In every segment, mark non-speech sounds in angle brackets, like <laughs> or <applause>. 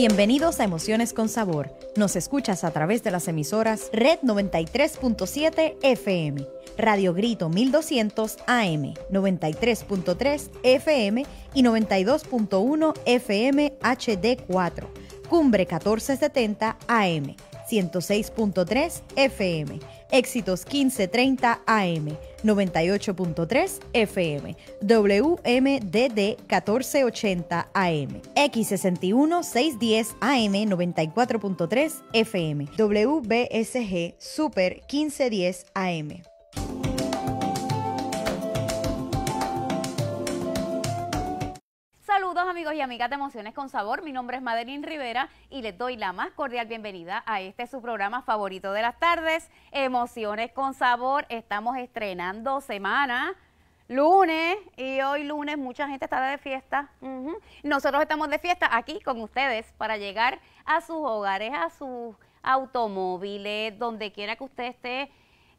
Bienvenidos a Emociones con Sabor. Nos escuchas a través de las emisoras Red 93.7 FM, Radio Grito 1200 AM, 93.3 FM y 92.1 FM HD4, Cumbre 1470 AM, 106.3 FM Éxitos 1530 AM, 98.3 FM, WMDD 1480 AM, X61 610 AM, 94.3 FM, WBSG Super 1510 AM. Saludos amigos y amigas de Emociones con Sabor, mi nombre es Madeline Rivera y les doy la más cordial bienvenida a este su programa favorito de las tardes, Emociones con Sabor. Estamos estrenando semana, lunes y hoy lunes mucha gente está de fiesta. Nosotros estamos de fiesta aquí con ustedes para llegar a sus hogares, a sus automóviles, donde quiera que usted esté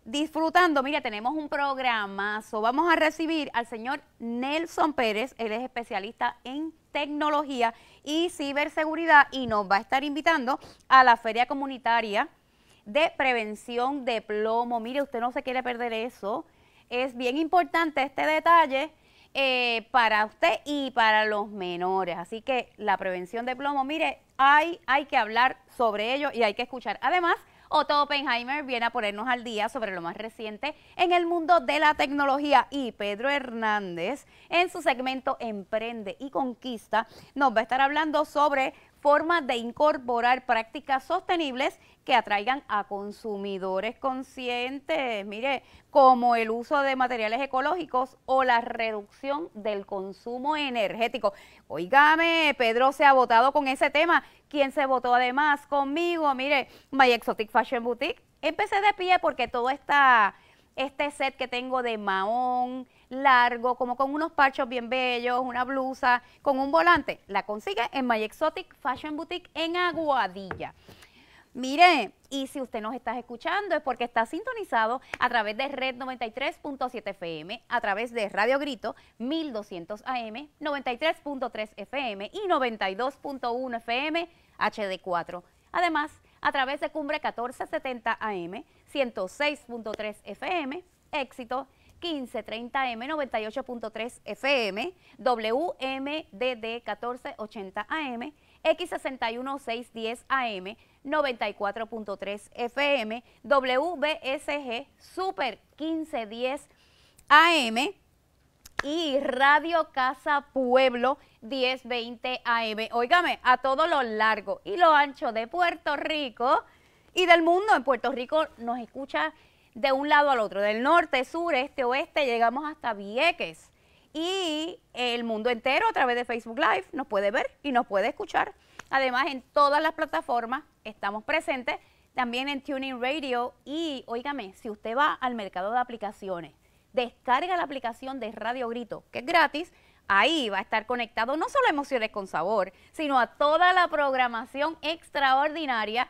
disfrutando. mire tenemos un programazo. Vamos a recibir al señor Nelson Pérez. Él es especialista en tecnología y ciberseguridad y nos va a estar invitando a la feria comunitaria de prevención de plomo. Mire, usted no se quiere perder eso. Es bien importante este detalle eh, para usted y para los menores. Así que la prevención de plomo, mire, hay, hay que hablar sobre ello y hay que escuchar. Además, Otto Oppenheimer viene a ponernos al día sobre lo más reciente en el mundo de la tecnología y Pedro Hernández en su segmento Emprende y Conquista nos va a estar hablando sobre formas de incorporar prácticas sostenibles que atraigan a consumidores conscientes, mire, como el uso de materiales ecológicos o la reducción del consumo energético. Oígame, Pedro se ha votado con ese tema. ¿Quién se votó además conmigo? Mire, My Exotic Fashion Boutique. Empecé de pie porque todo este set que tengo de Mahón, largo, como con unos parchos bien bellos, una blusa, con un volante. La consigue en My Exotic Fashion Boutique en Aguadilla. Mire, y si usted nos está escuchando es porque está sintonizado a través de Red 93.7 FM, a través de Radio Grito 1200 AM, 93.3 FM y 92.1 FM HD4. Además, a través de Cumbre 1470 AM, 106.3 FM, éxito 1530M 98.3 FM, WMDD 1480 AM, X61610 AM 94.3 FM, WBSG Super 1510 AM y Radio Casa Pueblo 1020 AM. Óigame, a todo lo largo y lo ancho de Puerto Rico y del mundo. En Puerto Rico nos escucha de un lado al otro, del norte, sur, este, oeste, llegamos hasta Vieques. Y el mundo entero a través de Facebook Live nos puede ver y nos puede escuchar. Además, en todas las plataformas estamos presentes, también en Tuning Radio. Y óigame, si usted va al mercado de aplicaciones, descarga la aplicación de Radio Grito, que es gratis. Ahí va a estar conectado no solo a Emociones con Sabor, sino a toda la programación extraordinaria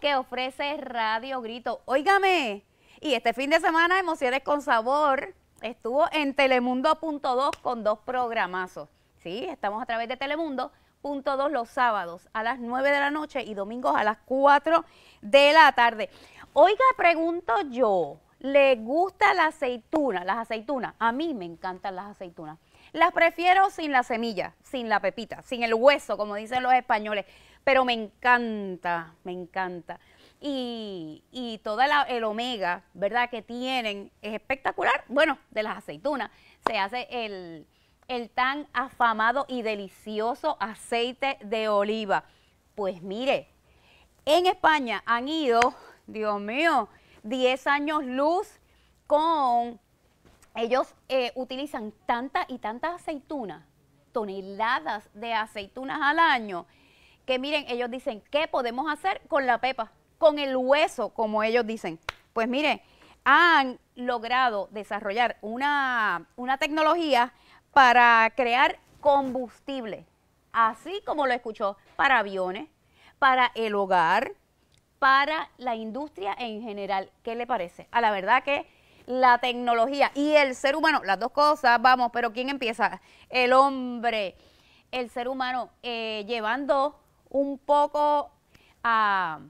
que ofrece Radio Grito. Óigame, y este fin de semana, Emociones con Sabor estuvo en Telemundo.2 con dos programazos. Sí, estamos a través de Telemundo. los sábados a las 9 de la noche y domingos a las 4 de la tarde. Oiga, pregunto yo, ¿le gusta la aceituna? Las aceitunas, a mí me encantan las aceitunas. Las prefiero sin la semilla, sin la pepita, sin el hueso, como dicen los españoles, pero me encanta, me encanta y, todo el omega, ¿verdad? Que tienen es espectacular. Bueno, de las aceitunas se hace el, tan afamado y delicioso aceite de oliva. Pues mire, en España han ido, Dios mío, 10 años luz con... Ellos eh, utilizan tanta y tantas aceitunas, toneladas de aceitunas al año, que miren, ellos dicen, ¿qué podemos hacer con la pepa? con el hueso, como ellos dicen. Pues mire, han logrado desarrollar una, tecnología para crear combustible, así como lo escuchó, para aviones, para el hogar, para la industria en general. ¿Qué le parece? A la verdad que la tecnología y el ser humano, las dos cosas, vamos, pero ¿quién empieza? El hombre, el ser humano, eh, llevando un poco a,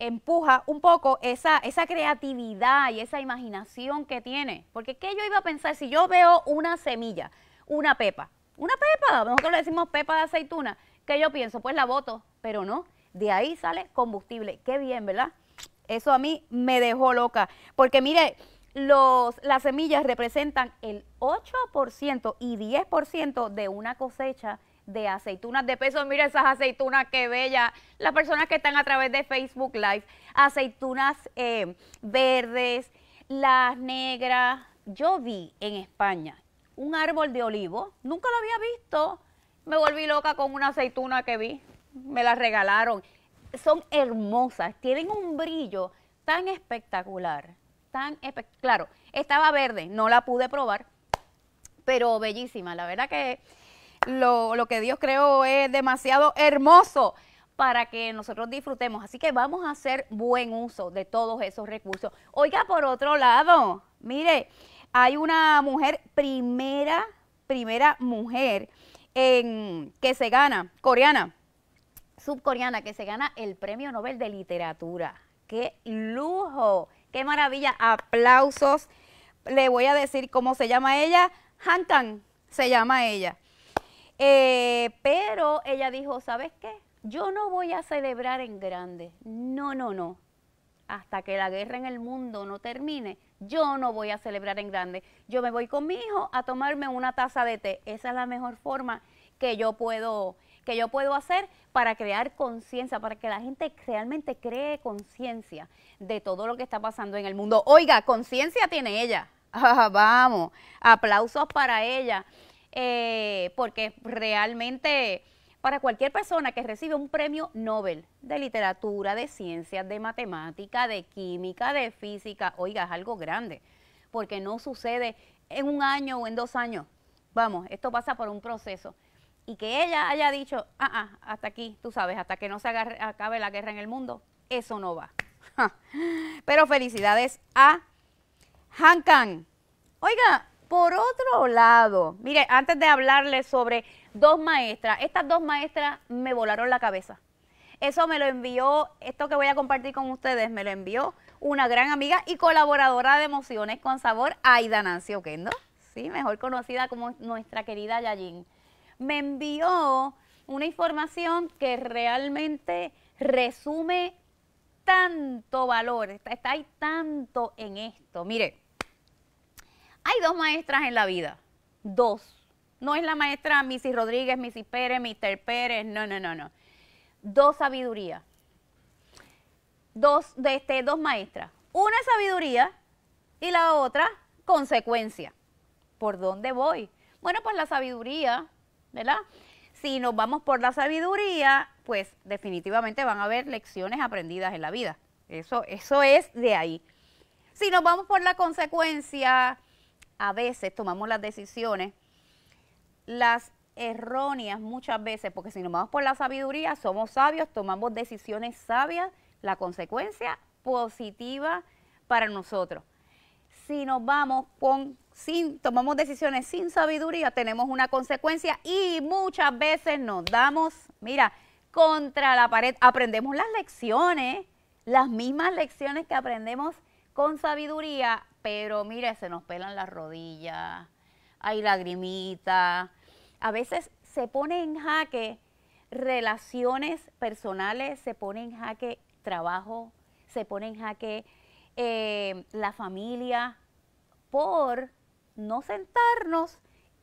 empuja un poco esa, esa creatividad y esa imaginación que tiene. Porque ¿qué yo iba a pensar si yo veo una semilla, una pepa? Una pepa, nosotros le decimos pepa de aceituna. ¿Qué yo pienso? Pues la voto, pero no. De ahí sale combustible. Qué bien, ¿verdad? Eso a mí me dejó loca. Porque mire, los, las semillas representan el 8% y 10% de una cosecha de aceitunas de peso. Mira esas aceitunas, que bella. Las personas que están a través de Facebook Live, aceitunas eh, verdes, las negras. Yo vi en España un árbol de olivo, nunca lo había visto. Me volví loca con una aceituna que vi, me la regalaron. Son hermosas, tienen un brillo tan espectacular, tan espectacular. Claro, estaba verde, no la pude probar, pero bellísima. La verdad que lo, que Dios creó es demasiado hermoso para que nosotros disfrutemos. Así que vamos a hacer buen uso de todos esos recursos. Oiga, por otro lado, mire, hay una mujer, primera, primera mujer en, que se gana, coreana, subcoreana, que se gana el Premio Nobel de Literatura. ¡Qué lujo! ¡Qué maravilla! Aplausos. Le voy a decir cómo se llama ella. Kang se llama ella. Eh, pero ella dijo, ¿sabes qué? Yo no voy a celebrar en grande. No, no, no. Hasta que la guerra en el mundo no termine, yo no voy a celebrar en grande. Yo me voy con mi hijo a tomarme una taza de té. Esa es la mejor forma que yo puedo que yo puedo hacer para crear conciencia, para que la gente realmente cree conciencia de todo lo que está pasando en el mundo. Oiga, conciencia tiene ella. <laughs> Ah, vamos, aplausos para ella. Eh, porque realmente para cualquier persona que recibe un premio Nobel de literatura, de ciencias, de matemática, de química, de física, oiga, es algo grande, porque no sucede en un año o en dos años. Vamos, esto pasa por un proceso. Y que ella haya dicho, ah, ah hasta aquí, tú sabes, hasta que no se acabe la guerra en el mundo, eso no va. <laughs> Pero felicidades a Han Kang. Oiga, por otro lado, mire, antes de hablarles sobre dos maestras, estas dos maestras me volaron la cabeza. Eso me lo envió, esto que voy a compartir con ustedes, me lo envió una gran amiga y colaboradora de Emociones con Sabor, Aida Nancy Oquendo, sí, mejor conocida como nuestra querida Yayin. Me envió una información que realmente resume tanto valor, está, ahí tanto en esto. Mire, hay dos maestras en la vida, dos. No es la maestra Missy Rodríguez, Missy Pérez, Mr. Pérez, no, no, no, no. Dos sabidurías. Dos, de este, dos maestras. Una es sabiduría y la otra consecuencia. ¿Por dónde voy? Bueno, pues la sabiduría, ¿verdad? Si nos vamos por la sabiduría, pues definitivamente van a haber lecciones aprendidas en la vida. Eso, eso es de ahí. Si nos vamos por la consecuencia, a veces tomamos las decisiones, las erróneas muchas veces, porque si nos vamos por la sabiduría, somos sabios, tomamos decisiones sabias, la consecuencia positiva para nosotros. Si nos vamos con sin tomamos decisiones sin sabiduría, tenemos una consecuencia y muchas veces nos damos, mira, contra la pared, aprendemos las lecciones, las mismas lecciones que aprendemos con sabiduría, pero mire, se nos pelan las rodillas, hay lagrimitas. A veces se pone en jaque relaciones personales, se pone en jaque trabajo, se pone en jaque eh, la familia por no sentarnos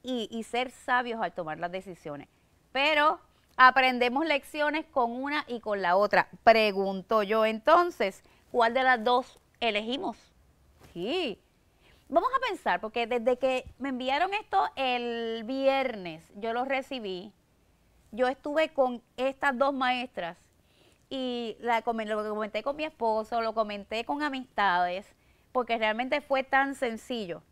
y ser sabios al tomar las decisiones. Pero aprendemos lecciones con una y con la otra. Pregunto yo entonces, ¿cuál de las dos elegimos? Vamos a pensar, porque desde que me enviaron esto el viernes, yo lo recibí, yo estuve con estas dos maestras y la, lo comenté con mi esposo, lo comenté con amistades, porque realmente fue tan sencillo.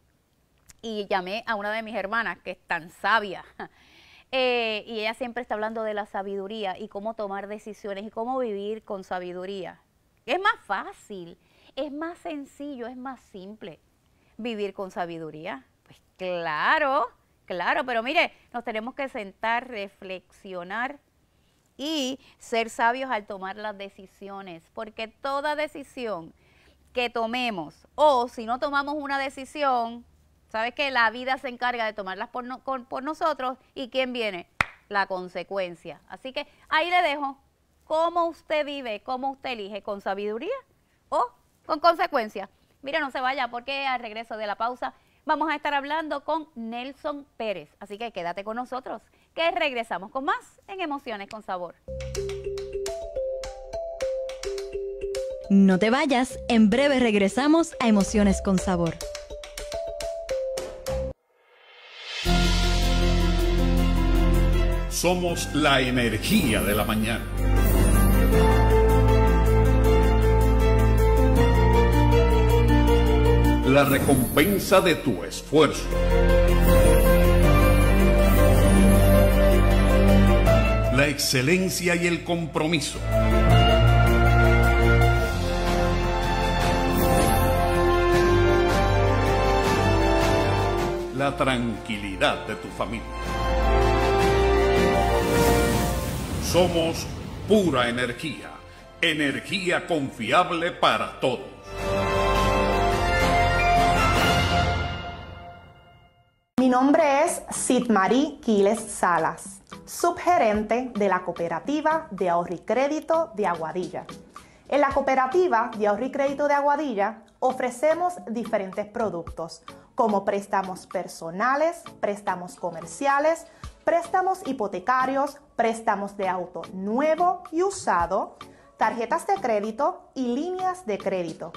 Y llamé a una de mis hermanas, que es tan sabia. <laughs> Eh, y ella siempre está hablando de la sabiduría y cómo tomar decisiones y cómo vivir con sabiduría. Es más fácil es más sencillo, es más simple vivir con sabiduría. Pues claro, claro, pero mire, nos tenemos que sentar, reflexionar y ser sabios al tomar las decisiones, porque toda decisión que tomemos o si no tomamos una decisión, sabes que la vida se encarga de tomarlas por, por nosotros y quién viene, la consecuencia. Así que ahí le dejo cómo usted vive, cómo usted elige, con sabiduría o con consecuencia, mire, no se vaya porque al regreso de la pausa vamos a estar hablando con Nelson Pérez. Así que quédate con nosotros, que regresamos con más en Emociones con Sabor. No te vayas, en breve regresamos a Emociones con Sabor. Somos la energía de la mañana. la recompensa de tu esfuerzo. La excelencia y el compromiso. La tranquilidad de tu familia. Somos pura energía, energía confiable para todos. nombre es Sidmarí Quiles Salas, subgerente de la cooperativa de ahorro y crédito de Aguadilla. En la cooperativa de ahorro y crédito de Aguadilla ofrecemos diferentes productos como préstamos personales, préstamos comerciales, préstamos hipotecarios, préstamos de auto nuevo y usado, tarjetas de crédito y líneas de crédito.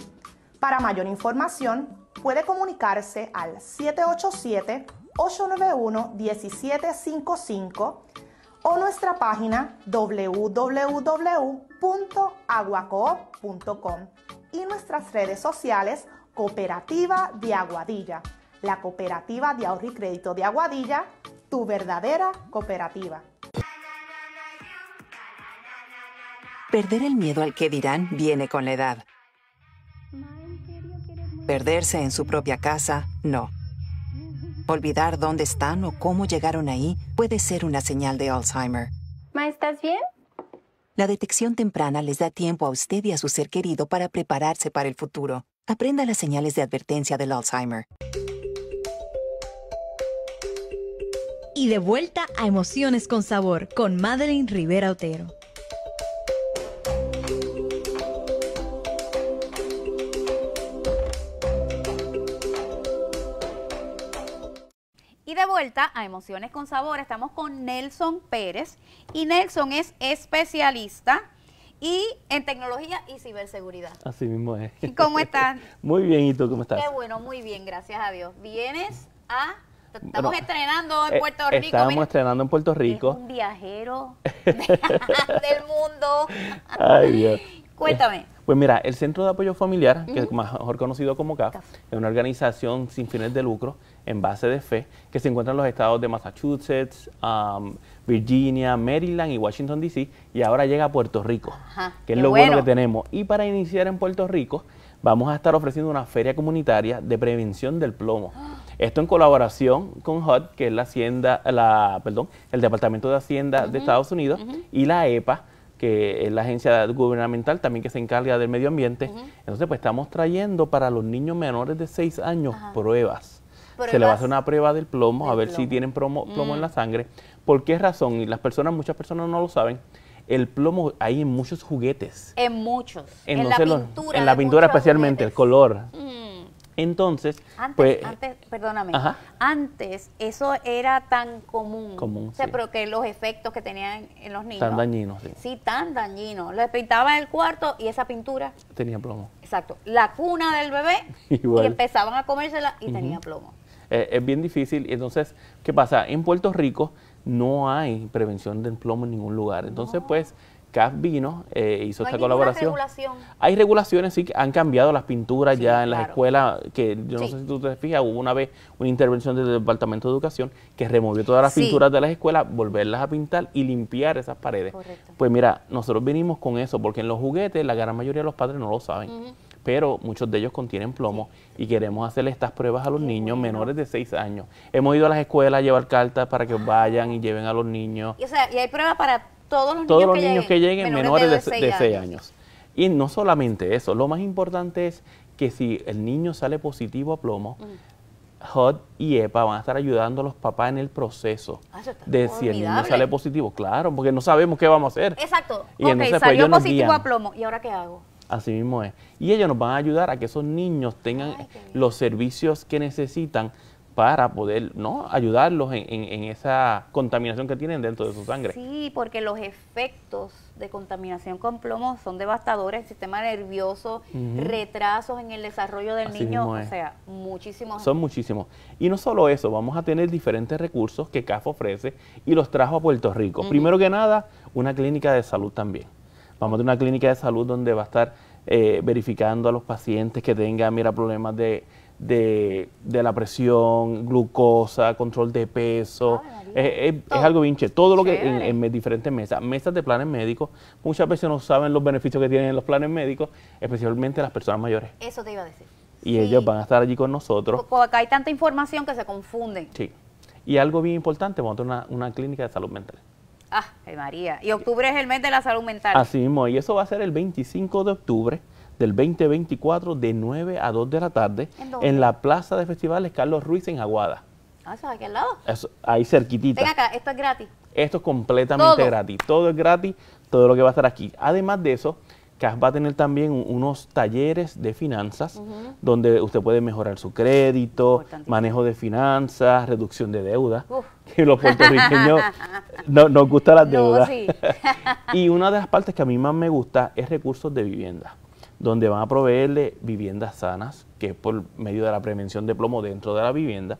Para mayor información puede comunicarse al 787 891-1755 o nuestra página www.aguacoop.com y nuestras redes sociales Cooperativa de Aguadilla, la Cooperativa de Ahorro y Crédito de Aguadilla, tu verdadera cooperativa. Perder el miedo al que dirán viene con la edad. Perderse en su propia casa, no. Olvidar dónde están o cómo llegaron ahí puede ser una señal de Alzheimer. Ma, ¿estás bien? La detección temprana les da tiempo a usted y a su ser querido para prepararse para el futuro. Aprenda las señales de advertencia del Alzheimer. Y de vuelta a Emociones con Sabor con Madeline Rivera Otero. de vuelta a Emociones con Sabor, estamos con Nelson Pérez y Nelson es especialista y en tecnología y ciberseguridad. Así mismo es. ¿Cómo están? <laughs> muy bien, ¿y tú cómo estás? Qué bueno, muy bien, gracias a Dios. Vienes a... Estamos eh, estrenando en Puerto Rico. Estamos estrenando en Puerto Rico. un viajero <laughs> <laughs> del mundo. Ay, Dios. Cuéntame. Pues mira, el Centro de Apoyo Familiar, que es mejor conocido como CAF, es una organización sin fines de lucro en base de fe que se encuentra en los estados de Massachusetts, um, Virginia, Maryland y Washington, D.C. y ahora llega a Puerto Rico, que es lo bueno. que tenemos. Y para iniciar en Puerto Rico, vamos a estar ofreciendo una feria comunitaria de prevención del plomo. <gasps> Esto en colaboración con HUD, que es la Hacienda, la, el Departamento de Hacienda de Estados Unidos, y la EPA, que es la agencia gubernamental también que se encarga del medio ambiente. Entonces, pues estamos trayendo para los niños menores de 6 años pruebas. Se le va a hacer una prueba del plomo, a ver si tienen plomo, plomo en mm. la sangre. ¿Por qué razón? Y las personas, muchas personas no lo saben. El plomo hay en muchos juguetes. En muchos. en la pintura. en la pintura especialmente, el color. Mm. Entonces, antes, pues, antes perdóname, antes eso era tan común, común o pero que los efectos que tenían en los niños. Tan dañinos, sí. tan dañinos. Les pintaban el cuarto y esa pintura. Tenía plomo. Exacto. La cuna del bebé <laughs> y empezaban a comérsela y tenía plomo. Eh, es bien difícil. Entonces, ¿qué pasa? En Puerto Rico no hay prevención del plomo en ningún lugar. Entonces, pues CAF vino, eh, hizo no esta hay colaboración. Regulación. Hay regulaciones, sí, que han cambiado las pinturas ya en las escuelas, que yo no sé si tú te fijas, hubo una vez una intervención del Departamento de Educación que removió todas las pinturas de las escuelas, volverlas a pintar y limpiar esas paredes. Pues mira, nosotros vinimos con eso, porque en los juguetes la gran mayoría de los padres no lo saben. pero muchos de ellos contienen plomo y queremos hacerle estas pruebas a los niños menores de 6 años. Hemos ido a las escuelas a llevar cartas para que ah. vayan y lleven a los niños. o sea, y hay pruebas para todos los niños, que, lleguen, menores, de, 6 años. Y no solamente eso, lo más importante es que si el niño sale positivo a plomo, mm. HUD y EPA van a estar ayudando a los papás en el proceso ah, de si el niño sale positivo. Claro, porque no sabemos qué vamos a hacer. Exacto. Y okay, pues, salió positivo a plomo. ¿Y ahora qué hago? Así mismo es. Y ellos nos van a ayudar a que esos niños tengan los servicios que necesitan para poder ¿no? ayudarlos en, en, esa contaminación que tienen dentro de su sangre. Sí, porque los efectos de contaminación con plomo son devastadores, el sistema nervioso, retrasos en el desarrollo del niño, o sea, muchísimos. Son muchísimos. Y no solo eso, vamos a tener diferentes recursos que CAF ofrece y los trajo a Puerto Rico. Primero que nada, una clínica de salud también. Vamos a tener una clínica de salud donde va a estar eh, verificando a los pacientes que tengan, mira, problemas de de, la presión, glucosa, control de peso. Ah, es, algo Todo lo que en, diferentes mesas, mesas de planes médicos, muchas veces no saben los beneficios que tienen los planes médicos, especialmente las personas mayores. Eso te iba a decir. Y ellos van a estar allí con nosotros. Porque acá hay tanta información que se confunden. Sí. Y algo bien importante, vamos a tener una, una clínica de salud mental. Ah, María. Y octubre es el mes de la salud mental. Así mismo, y eso va a ser el 25 de octubre del 2024 de 9 a 2 de la tarde ¿En, la Plaza de Festivales Carlos Ruiz en Aguada. Ah, eso es aquí al lado. ahí cerquitita. Ven acá, esto es gratis. Esto es completamente gratis. Todo es gratis, todo lo que va a estar aquí. Además de eso, CAS va a tener también unos talleres de finanzas donde usted puede mejorar su crédito, manejo de finanzas, reducción de deuda, que los puertorriqueños <laughs> no, nos gustan las deudas. <laughs> y una de las partes que a mí más me gusta es recursos de vivienda donde van a proveerle viviendas sanas, que es por medio de la prevención de plomo dentro de la vivienda.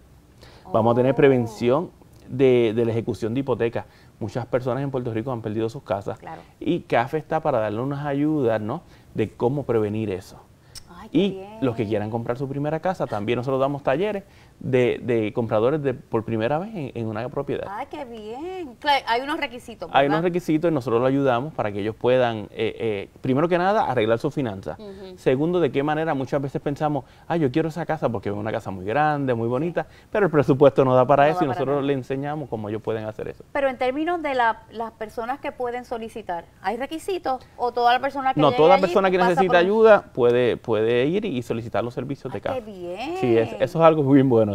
Vamos a tener oh. prevención de, la ejecución de hipotecas. Muchas personas en Puerto Rico han perdido sus casas y CAFE está para darle unas ayudas de cómo prevenir eso. y los que quieran comprar su primera casa, también nosotros damos talleres de, compradores de, por primera vez en, una propiedad. ¡Ay, ah, qué bien! hay unos requisitos. Hay unos requisitos y nosotros los ayudamos para que ellos puedan, eh, eh, primero que nada, arreglar sus finanzas. Segundo, de qué manera muchas veces pensamos, ¡ay, ah, yo quiero esa casa porque es una casa muy grande, muy bonita, pero el presupuesto no da para eso y nosotros le enseñamos cómo ellos pueden hacer eso. Pero en términos de las personas que pueden solicitar, ¿hay requisitos o toda la persona que No, toda persona que necesita ayuda puede, puede ir y solicitar los servicios de ah, casa. ¡Qué bien! Sí, eso es algo muy bueno.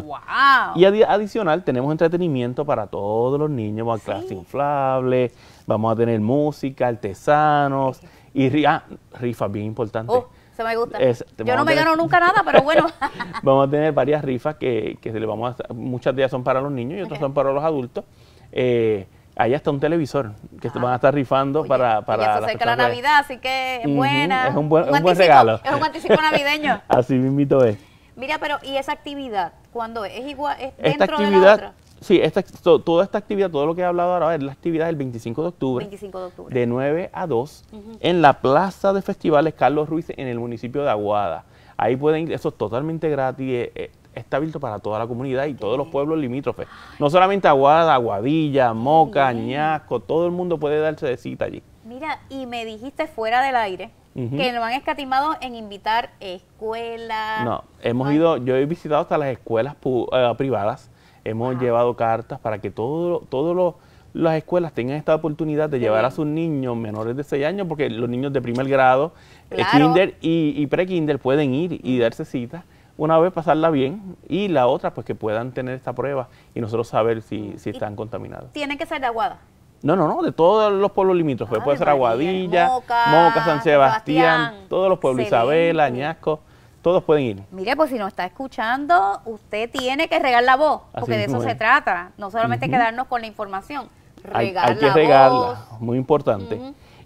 Y adicional, tenemos entretenimiento para todos los niños, vamos a clases inflables, vamos a tener música, artesanos y rifa ah, rifas, bien importantes oh, se me gusta. Yo no me gano nunca nada, pero bueno. <laughs> vamos a tener varias rifas que, que le vamos a, muchas de ellas son para los niños y otras son para los adultos. Eh, Ahí está un televisor que te ah. van a estar rifando para, acerca la Navidad, así que es buena. Es un buen, regalo. Es un anticipo navideño. <laughs> así mismito es. Mira, pero ¿y esa actividad cuando es? igual es esta dentro de la otra? Sí, toda esta actividad, todo lo que he hablado ahora es la actividad del 25 de octubre. 25 de octubre. De 9 a 2 en la Plaza de Festivales Carlos Ruiz en el municipio de Aguada. Ahí pueden, ir, eso es totalmente gratis, eh, eh, está abierto para toda la comunidad y todos los pueblos limítrofes. No solamente Aguada, Aguadilla, Moca, Ñasco, todo el mundo puede darse de cita allí y me dijiste fuera del aire que lo han escatimado en invitar escuelas. No, hemos ido, yo he visitado hasta las escuelas eh, privadas, hemos llevado cartas para que todos todo los las escuelas tengan esta oportunidad de llevar a sus niños menores de 6 años, porque los niños de primer grado, eh, kinder y, pre-kinder pueden ir y darse cita una vez pasarla bien y la otra pues que puedan tener esta prueba y nosotros saber si, si están contaminados. Tiene que ser de Aguada. No, no, no, de todos los pueblos limítrofes. Ah, Puede ser Aguadilla, Moca, San Sebastián, todos los pueblos, Isabela, Añasco, todos pueden ir. Mire, pues si nos está escuchando, usted tiene que regar la voz, porque de eso se trata. No solamente quedarnos con la información, regar hay, que regarla, muy importante.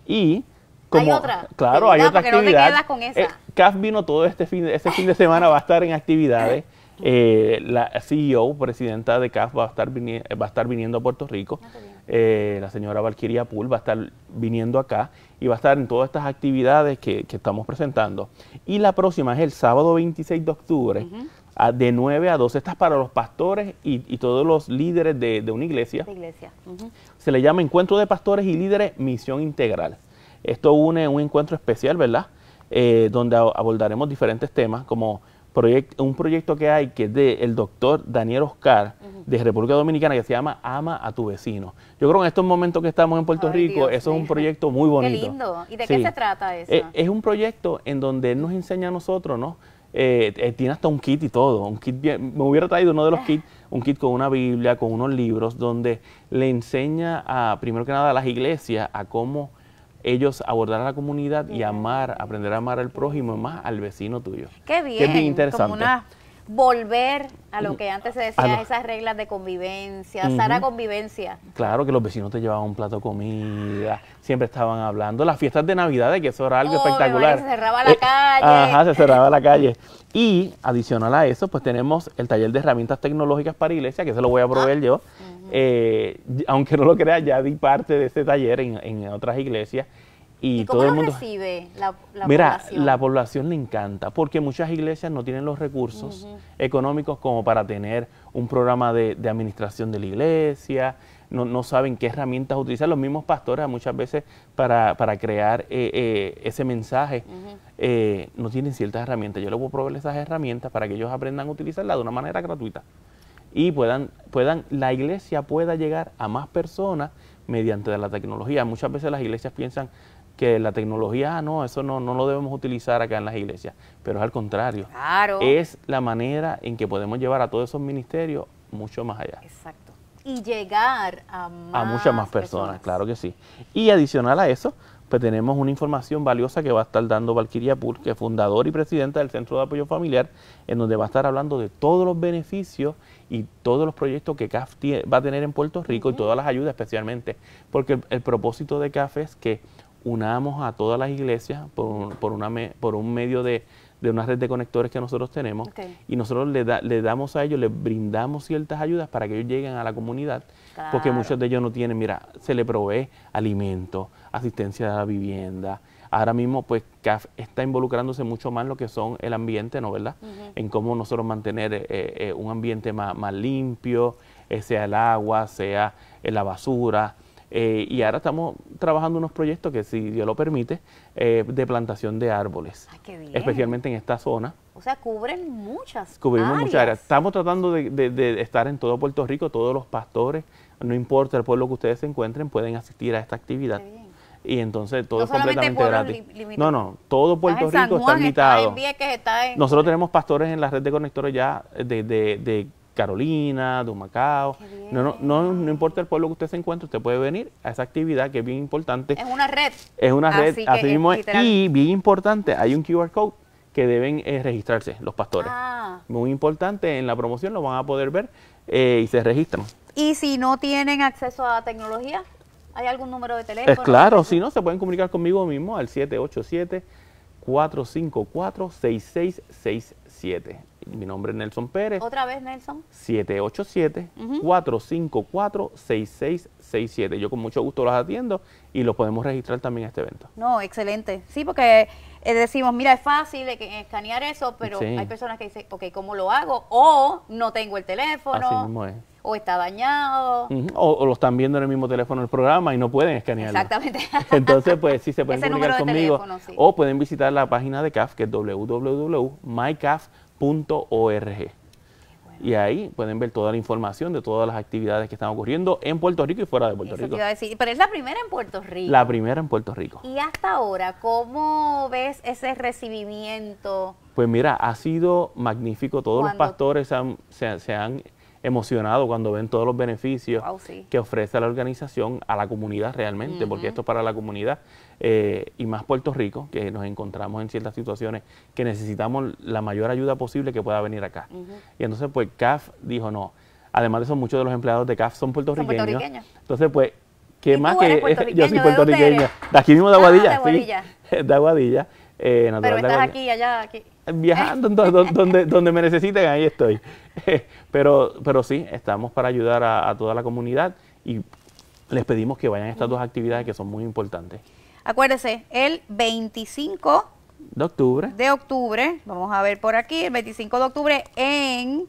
Y como, otra. Claro, hay otra actividad. No con esa. Eh, CAF vino todo este fin, de, este fin de semana, va a estar en actividades. <laughs> Eh, la CEO, presidenta de CAF, va a estar, va a estar viniendo a Puerto Rico. Ah, eh, la señora Valquiria Pool va a estar viniendo acá y va a estar en todas estas actividades que, estamos presentando. Y la próxima es el sábado 26 de octubre, de 9 a 12. Esta es para los pastores y, todos los líderes de, una iglesia. Se le llama Encuentro de Pastores y Líderes Misión Integral. Esto une un encuentro especial, ¿verdad? Eh, donde abordaremos diferentes temas como un proyecto que hay que es del doctor Daniel Oscar de República Dominicana que se llama Ama a tu vecino. Yo creo que en estos momentos que estamos en Puerto Rico, eso es un proyecto muy <laughs> bonito. Qué lindo. ¿Y de qué se trata eso? Eh, es, un proyecto en donde él nos enseña a nosotros, ¿no? Eh, eh, tiene hasta un kit y todo. Un kit me hubiera traído uno de los kits, <laughs> un kit con una Biblia, con unos libros, donde le enseña a, primero que nada, a las iglesias a cómo ellos abordar a la comunidad y amar, aprender a amar al prójimo, más al vecino tuyo. Qué bien. Que bien interesante volver a lo que antes se decía, esas reglas de convivencia, sana convivencia. Claro, que los vecinos te llevaban un plato de comida, siempre estaban hablando. Las fiestas de Navidad, que eso era algo espectacular. se cerraba la eh, calle. Ajá, se cerraba la <laughs> calle. Y adicional a eso, pues tenemos el taller de herramientas tecnológicas para iglesia, que se lo voy a ah, proveer yo. Eh, aunque no lo creas, ya di parte de ese taller en, en otras iglesias y, todo el mundo recibe la, mira la población le encanta porque muchas iglesias no tienen los recursos económicos como para tener un programa de, administración de la iglesia no, saben qué herramientas utilizar los mismos pastores muchas veces para, crear eh, eh, ese mensaje eh, no tienen ciertas herramientas yo les voy a proveer esas herramientas para que ellos aprendan a utilizarlas de una manera gratuita y puedan puedan la iglesia pueda llegar a más personas mediante la tecnología muchas veces las iglesias piensan que la tecnología, ah, no, eso no, lo debemos utilizar acá en las iglesias, pero es al contrario. Claro. Es la manera en que podemos llevar a todos esos ministerios mucho más allá. Exacto. Y llegar a, más a muchas más personas, claro que sí. Y adicional a eso, pues tenemos una información valiosa que va a estar dando Valkiria Pulque, que y presidenta del Centro de Apoyo Familiar, en donde va a estar hablando de todos los beneficios y todos los proyectos que CAF va a tener en Puerto Rico y todas las ayudas especialmente, porque el propósito de CAF es que unamos a todas las iglesias por, un, por, una por un medio de, una red de conectores que nosotros tenemos y nosotros le, le, damos a ellos, les brindamos ciertas ayudas para que ellos lleguen a la comunidad, porque muchos de ellos no tienen, mira, se le provee alimento, asistencia a la vivienda. Ahora mismo, pues CAF está involucrándose mucho más en lo que son el ambiente, ¿no? ¿Verdad? En cómo nosotros mantener eh, eh, un ambiente más, limpio, eh, sea el agua, sea la basura, eh, y ahora estamos trabajando unos proyectos que, si Dios lo permite, eh, de plantación de árboles, ah, especialmente en esta zona. O sea, cubren muchas Cubrimos muchas Estamos tratando de, estar en todo Puerto Rico, todos los pastores, no importa el pueblo que ustedes se encuentren, pueden asistir a esta actividad. Y entonces todo es completamente gratis. no, no, todo Puerto Rico está invitado. está en Nosotros tenemos pastores en la red de conectores ya de, de Carolina, de Macao. No, no, no, importa el pueblo que usted se encuentre, usted puede venir a esa actividad que es bien importante. Es una red. Es una red, Y bien importante, hay un QR code que deben eh, registrarse los pastores. Ah. Muy importante, en la promoción lo van a poder ver eh, y se registran. ¿Y si no tienen acceso a tecnología? ¿Hay algún número de teléfono? Es claro, si no, se pueden comunicar conmigo mismo al 787 454 6667 mi nombre es Nelson Pérez. Otra vez, Nelson. 787-454-6667. Yo con mucho gusto los atiendo y los podemos registrar también a este evento. No, excelente. Sí, porque eh, decimos, mira, es fácil escanear eso, pero hay personas que dicen, ok, ¿cómo lo hago? O no tengo el teléfono. Así mismo es o está dañado. o, lo están viendo en el mismo teléfono el programa y no pueden escanearlo. Exactamente. <laughs> Entonces, pues sí se <laughs> pueden comunicar conmigo. O pueden visitar la página de CAF, que es www.mycaf.com org Y ahí pueden ver toda la información de todas las actividades que están ocurriendo en Puerto Rico y fuera de Puerto Rico. pero es la primera en Puerto Rico. La primera en Puerto Rico. Y hasta ahora, ¿cómo ves ese recibimiento? Pues mira, ha sido magnífico. Todos los pastores se, se, han emocionado cuando ven todos los beneficios que ofrece la organización a la comunidad realmente, porque esto es para la comunidad eh, y más Puerto Rico, que nos encontramos en ciertas situaciones que necesitamos la mayor ayuda posible que pueda venir acá. Y entonces, pues CAF dijo no. Además de eso, muchos de los empleados de CAF son puertorriqueños. Entonces, pues, ¿qué más que <laughs> yo soy puertorriqueña? ¿De, aquí mismo de Aguadilla? Ah, de Aguadilla. <laughs> Eh, pero estás aquí, allá, aquí. Viajando donde, donde, me necesiten, ahí estoy. <laughs> Pero, pero sí, estamos para ayudar a, toda la comunidad y les pedimos que vayan a estas dos actividades que son muy importantes. Acuérdese, el 25 de octubre. De octubre, vamos a ver por aquí, el 25 de octubre en,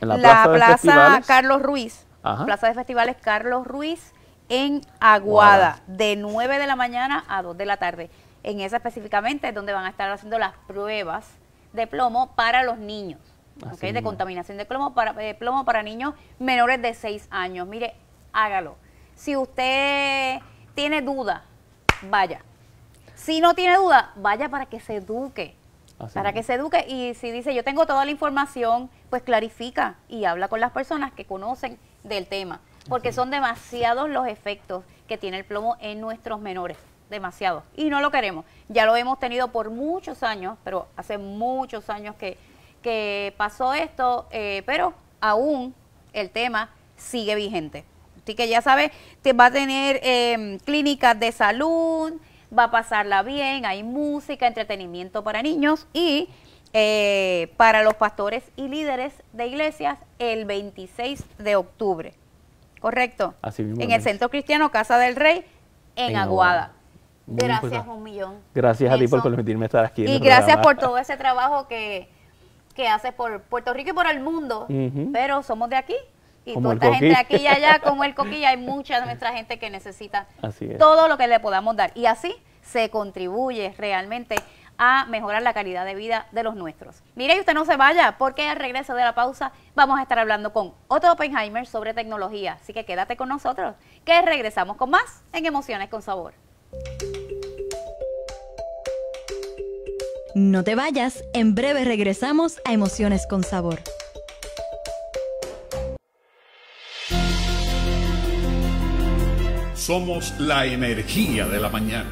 la, Plaza, Carlos Ruiz. Plaza de Festivales Carlos Ruiz en Aguada, de 9 de la mañana a 2 de la tarde en esa específicamente es donde van a estar haciendo las pruebas de plomo para los niños, de contaminación de plomo, para, eh, plomo para niños menores de 6 años. Mire, hágalo. Si usted tiene duda, vaya. Si no tiene duda, vaya para que se eduque. para que se eduque y si dice yo tengo toda la información, pues clarifica y habla con las personas que conocen del tema, porque son demasiados los efectos que tiene el plomo en nuestros menores demasiado y no lo queremos. Ya lo hemos tenido por muchos años, pero hace muchos años que, que pasó esto, eh, pero aún el tema sigue vigente. Así que ya sabes, te va a tener em, clínicas de salud, va a pasarla bien, hay música, entretenimiento para niños y eh, para los pastores y líderes de iglesias el 26 de octubre. ¿Correcto? Así mismo en el Centro Cristiano Casa del Rey, en, Aguada. Gracias un millón. Gracias a ti por permitirme estar aquí. Y gracias por todo ese trabajo que, que haces por Puerto Rico y por el mundo. Pero somos de aquí. Y toda esta gente aquí y allá, <laughs> como el coquilla, hay mucha de nuestra gente que necesita todo lo que le podamos dar. Y así se contribuye realmente a mejorar la calidad de vida de los nuestros. Mire, y usted no se vaya, porque al regreso de la pausa vamos a estar hablando con otro Oppenheimer sobre tecnología. Así que quédate con nosotros, que regresamos con más en Emociones con Sabor. No te vayas, en breve regresamos a Emociones con Sabor. Somos la energía de la mañana.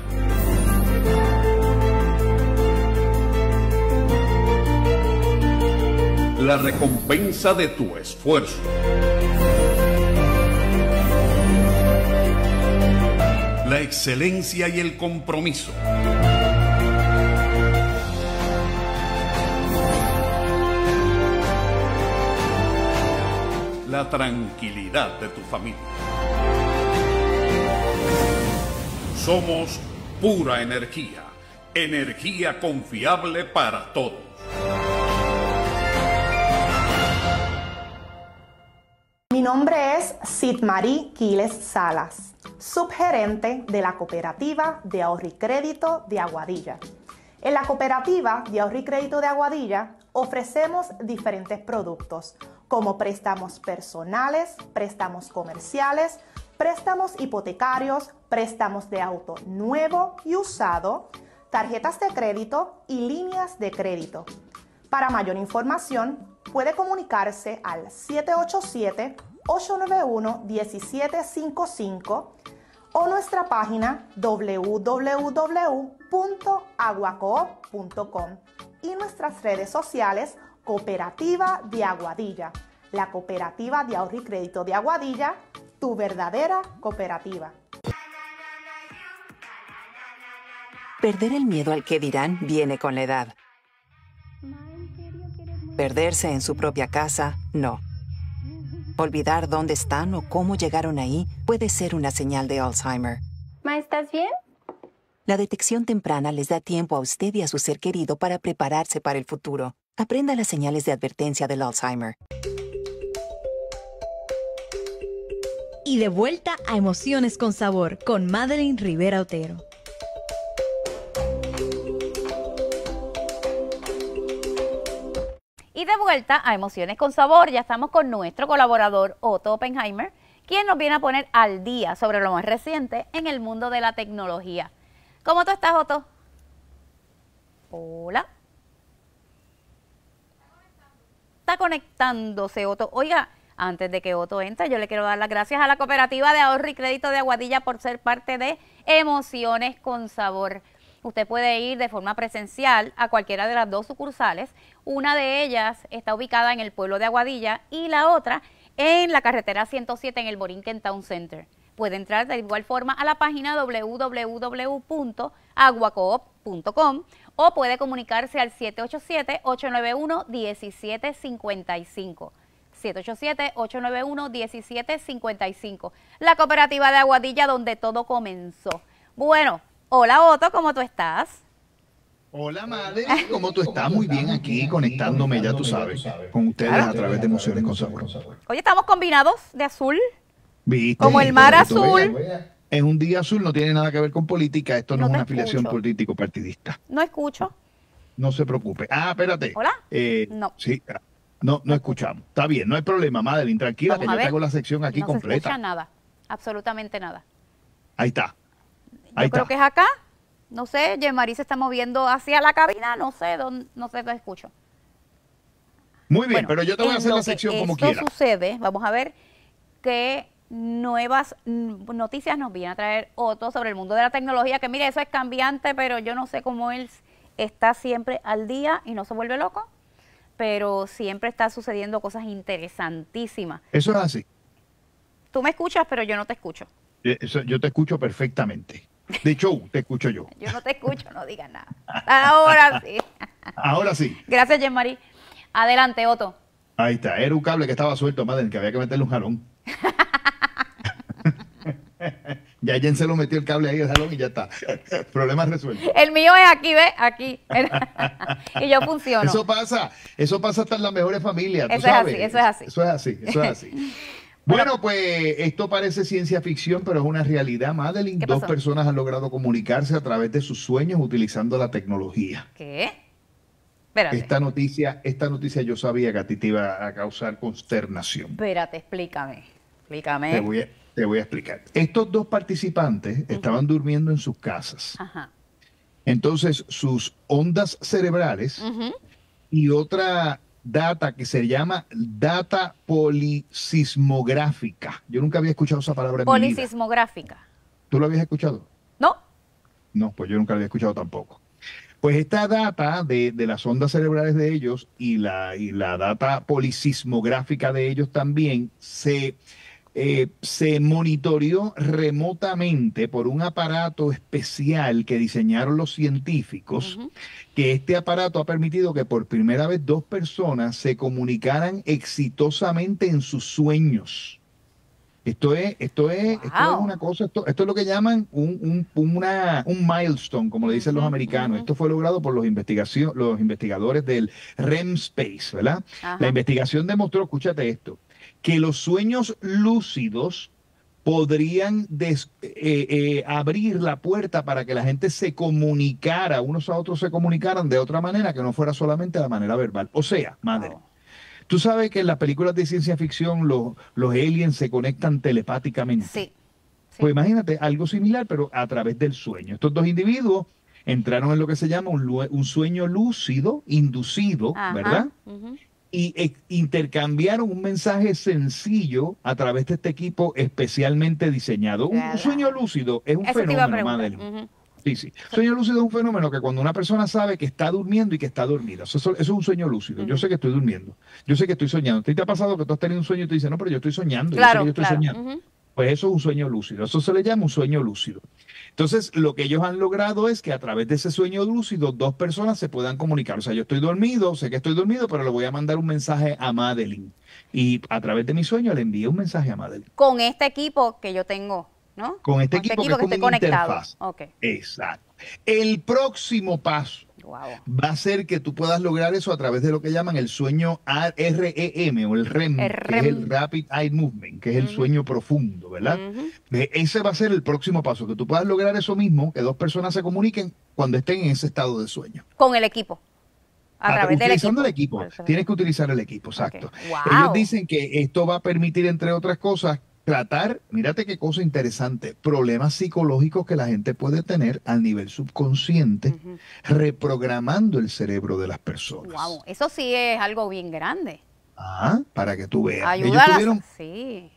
La recompensa de tu esfuerzo. La excelencia y el compromiso. tranquilidad de tu familia. Somos pura energía, energía confiable para todos. Mi nombre es Sidmarí Quiles Salas, subgerente de la cooperativa de ahorro y crédito de Aguadilla. En la cooperativa de ahorro y crédito de Aguadilla ofrecemos diferentes productos como préstamos personales, préstamos comerciales, préstamos hipotecarios, préstamos de auto nuevo y usado, tarjetas de crédito y líneas de crédito. Para mayor información, puede comunicarse al 787-891-1755 o nuestra página www.aguacoop.com y nuestras redes sociales Cooperativa de Aguadilla. La Cooperativa de Ahorro y Crédito de Aguadilla, tu verdadera cooperativa. Perder el miedo al que dirán viene con la edad. Perderse en su propia casa, no. Olvidar dónde están o cómo llegaron ahí puede ser una señal de Alzheimer. Ma, ¿estás bien? La detección temprana les da tiempo a usted y a su ser querido para prepararse para el futuro. Aprenda las señales de advertencia del Alzheimer. Y de vuelta a Emociones con Sabor con Madeline Rivera Otero. Y de vuelta a Emociones con Sabor, ya estamos con nuestro colaborador Otto Oppenheimer, quien nos viene a poner al día sobre lo más reciente en el mundo de la tecnología. ¿Cómo tú estás, Otto? Hola. está conectándose Otto. Oiga, antes de que Otto entre, yo le quiero dar las gracias a la Cooperativa de Ahorro y Crédito de Aguadilla por ser parte de Emociones con Sabor. Usted puede ir de forma presencial a cualquiera de las dos sucursales. Una de ellas está ubicada en el pueblo de Aguadilla y la otra en la carretera 107 en el Borinquen Town Center. Puede entrar de igual forma a la página www.aguacoop.com o puede comunicarse al 787-891-1755. 787-891-1755. La cooperativa de Aguadilla donde todo comenzó. Bueno, hola Otto, ¿cómo tú estás? Hola madre, ¿cómo tú estás? Muy bien aquí, conectándome, ya tú sabes, con ustedes a través de Emociones con Sabor. Hoy estamos combinados de azul, ¿Viste? como el mar azul es un día azul, no tiene nada que ver con política, esto no, es una afiliación político-partidista. No escucho. No se preocupe. Ah, espérate. ¿Hola? Eh, no. Sí, ah, no, no escuchamos. Está bien, no hay problema, Madeline, tranquila, que yo tengo la sección aquí completa. No escucha nada, absolutamente nada. Ahí está. Ahí yo creo que es acá. No sé, Yemari se está moviendo hacia la cabina, no sé, dónde, no sé, no escucho. Muy bien, pero yo te voy a hacer la sección como quiera. sucede, vamos a ver que nuevas noticias nos viene a traer Otto sobre el mundo de la tecnología, que mire, eso es cambiante, pero yo no sé cómo él está siempre al día y no se vuelve loco, pero siempre está sucediendo cosas interesantísimas. Eso es así. Tú me escuchas, pero yo no te escucho. Eh, yo te escucho perfectamente. De hecho, te escucho yo. yo no te escucho, no digas nada. Ahora sí. <laughs> Ahora sí. Gracias, jean Adelante, Otto. Ahí está, era un cable que estaba suelto, madre, que había que meterle un jalón. <laughs> <laughs> ya Jen se lo metió el cable ahí al salón y ya está. <laughs> Problema resuelto. El mío es aquí, ve, Aquí. <laughs> y yo funciono. Eso pasa. Eso pasa hasta en las mejores familias. eso es así, eso es así. Eso es así, eso es así. Bueno, pues esto parece ciencia ficción, pero es una realidad, Madeline. Dos personas han logrado comunicarse a través de sus sueños utilizando la tecnología. ¿Qué? Esta noticia, esta noticia yo sabía que a ti te iba a causar consternación. Espérate, explícame. Explícame. Te voy a, te voy a explicar. Estos dos participantes estaban durmiendo en sus casas. Ajá. Entonces, sus ondas cerebrales y otra data que se llama data policismográfica. Yo nunca había escuchado esa palabra. Polisismográfica. ¿Tú lo habías escuchado? No. No, pues yo nunca lo había escuchado tampoco. Pues esta data de, las ondas cerebrales de ellos y la, y la data policismográfica de ellos también se eh, se monitoreó remotamente por un aparato especial que diseñaron los científicos, que este aparato ha permitido que por primera vez dos personas se comunicaran exitosamente en sus sueños. Esto es, esto es, esto es una cosa, esto, es lo que llaman un, un, milestone, como le dicen los americanos. Esto fue logrado por los, investigación, los investigadores del REM Space, ¿verdad? La investigación demostró, escúchate esto, que los sueños lúcidos podrían eh, eh, abrir la puerta para que la gente se comunicara, unos a otros se comunicaran de otra manera que no fuera solamente la manera verbal. O sea, madre, tú sabes que en las películas de ciencia ficción los, los aliens se conectan telepáticamente. Sí. Pues imagínate algo similar, pero a través del sueño. Estos dos individuos entraron en lo que se llama un, sueño lúcido, inducido, ¿verdad? y e, intercambiaron un mensaje sencillo a través de este equipo especialmente diseñado. Un, sueño lúcido es un fenómeno, Sí, sí. Sueño lúcido es un fenómeno que cuando una persona sabe que está durmiendo y que está dormida, eso, es un sueño lúcido. Yo sé que estoy durmiendo, yo sé que estoy soñando. ¿Te, te ha pasado que tú has tenido un sueño y te dices, no, pero yo estoy soñando? yo, estoy soñando. Pues eso es un sueño lúcido. Eso se le llama un sueño lúcido. Entonces, lo que ellos han logrado es que a través de ese sueño lúcido, dos personas se puedan comunicar. O sea, yo estoy dormido, sé que estoy dormido, pero le voy a mandar un mensaje a Madeline. Y a través de mi sueño le envío un mensaje a Madeline. Con este equipo que yo tengo, ¿no? Con este, este equipo, que, conectado. Exacto. El próximo paso Va a ser que tú puedas lograr eso a través de lo que llaman el sueño REM o el REM, el que es el e Rapid Eye Movement, que es el sueño profundo, ¿verdad? Ese va a ser el próximo paso, que tú puedas lograr eso mismo, que dos personas se comuniquen cuando estén en ese estado de sueño. Con el equipo. Ah, utilizando del equipo. el equipo. Tienes que utilizar el equipo, exacto. Ellos dicen que esto va a permitir, entre otras cosas, tratar, mírate qué cosa interesante, problemas psicológicos que la gente puede tener a nivel subconsciente, reprogramando el cerebro de las personas. Wow, eso sí es algo bien grande. ah para que tú veas. Ayuda sí.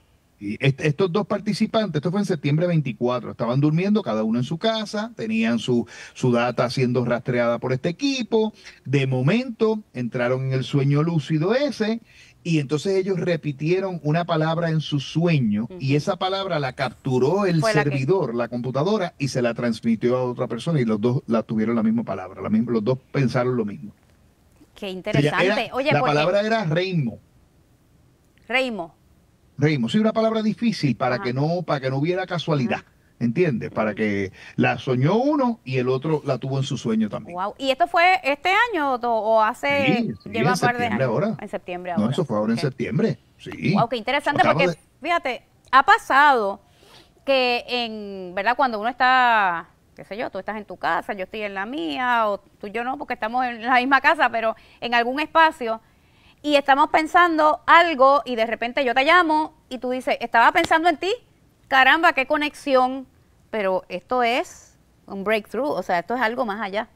Y estos dos participantes, esto fue en septiembre 24, estaban durmiendo cada uno en su casa, tenían su, su data siendo rastreada por este equipo, de momento entraron en el sueño lúcido ese y entonces ellos repitieron una palabra en su sueño y esa palabra la capturó el servidor, la computadora, y se la transmitió a otra persona y los dos la tuvieron la misma palabra, los dos pensaron lo mismo. Qué interesante. la palabra era reimo. Reimo. Reimo, sí, una palabra difícil para que no para que no hubiera casualidad. ¿Entiendes? Para que la soñó uno y el otro la tuvo en su sueño también. ¿Y esto fue este año o, hace lleva en par Ahora. En septiembre ahora. No, eso fue ahora en septiembre. Sí. Wow, qué interesante porque fíjate, ha pasado que en, ¿verdad? Cuando uno está, qué sé yo, tú estás en tu casa, yo estoy en la mía o tú y yo no porque estamos en la misma casa, pero en algún espacio y estamos pensando algo y de repente yo te llamo y tú dices, "Estaba pensando en ti." Caramba, qué conexión pero esto es un breakthrough, o sea, esto es algo más allá.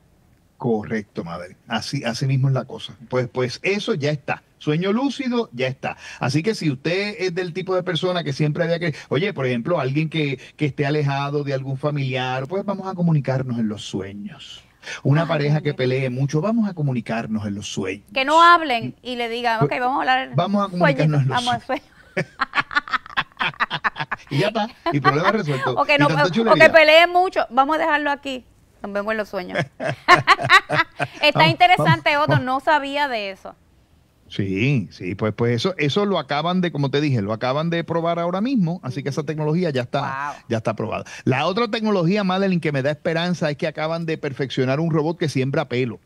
Correcto, madre. Así, así mismo es la cosa. Pues, pues eso ya está. Sueño lúcido, ya está. Así que si usted es del tipo de persona que siempre había que, oye, por ejemplo, alguien que, que esté alejado de algún familiar, pues vamos a comunicarnos en los sueños. Una ah, pareja que pelee mucho, vamos a comunicarnos en los sueños. Que no hablen y le digan, pues, ok, vamos a hablar. Vamos a comunicarnos en los sueños. <laughs> <laughs> y ya está. Y problema resuelto. O que, mucho. Vamos a dejarlo aquí. Nos vemos en los sueños. <laughs> está interesante, Otro, No sabía de eso. Sí, sí, pues, pues eso, eso lo acaban de, como te dije, lo acaban de probar ahora mismo, así que esa tecnología ya está, ya está probada. La otra tecnología, Madeline, que me da esperanza es que acaban de perfeccionar un robot que siembra pelo.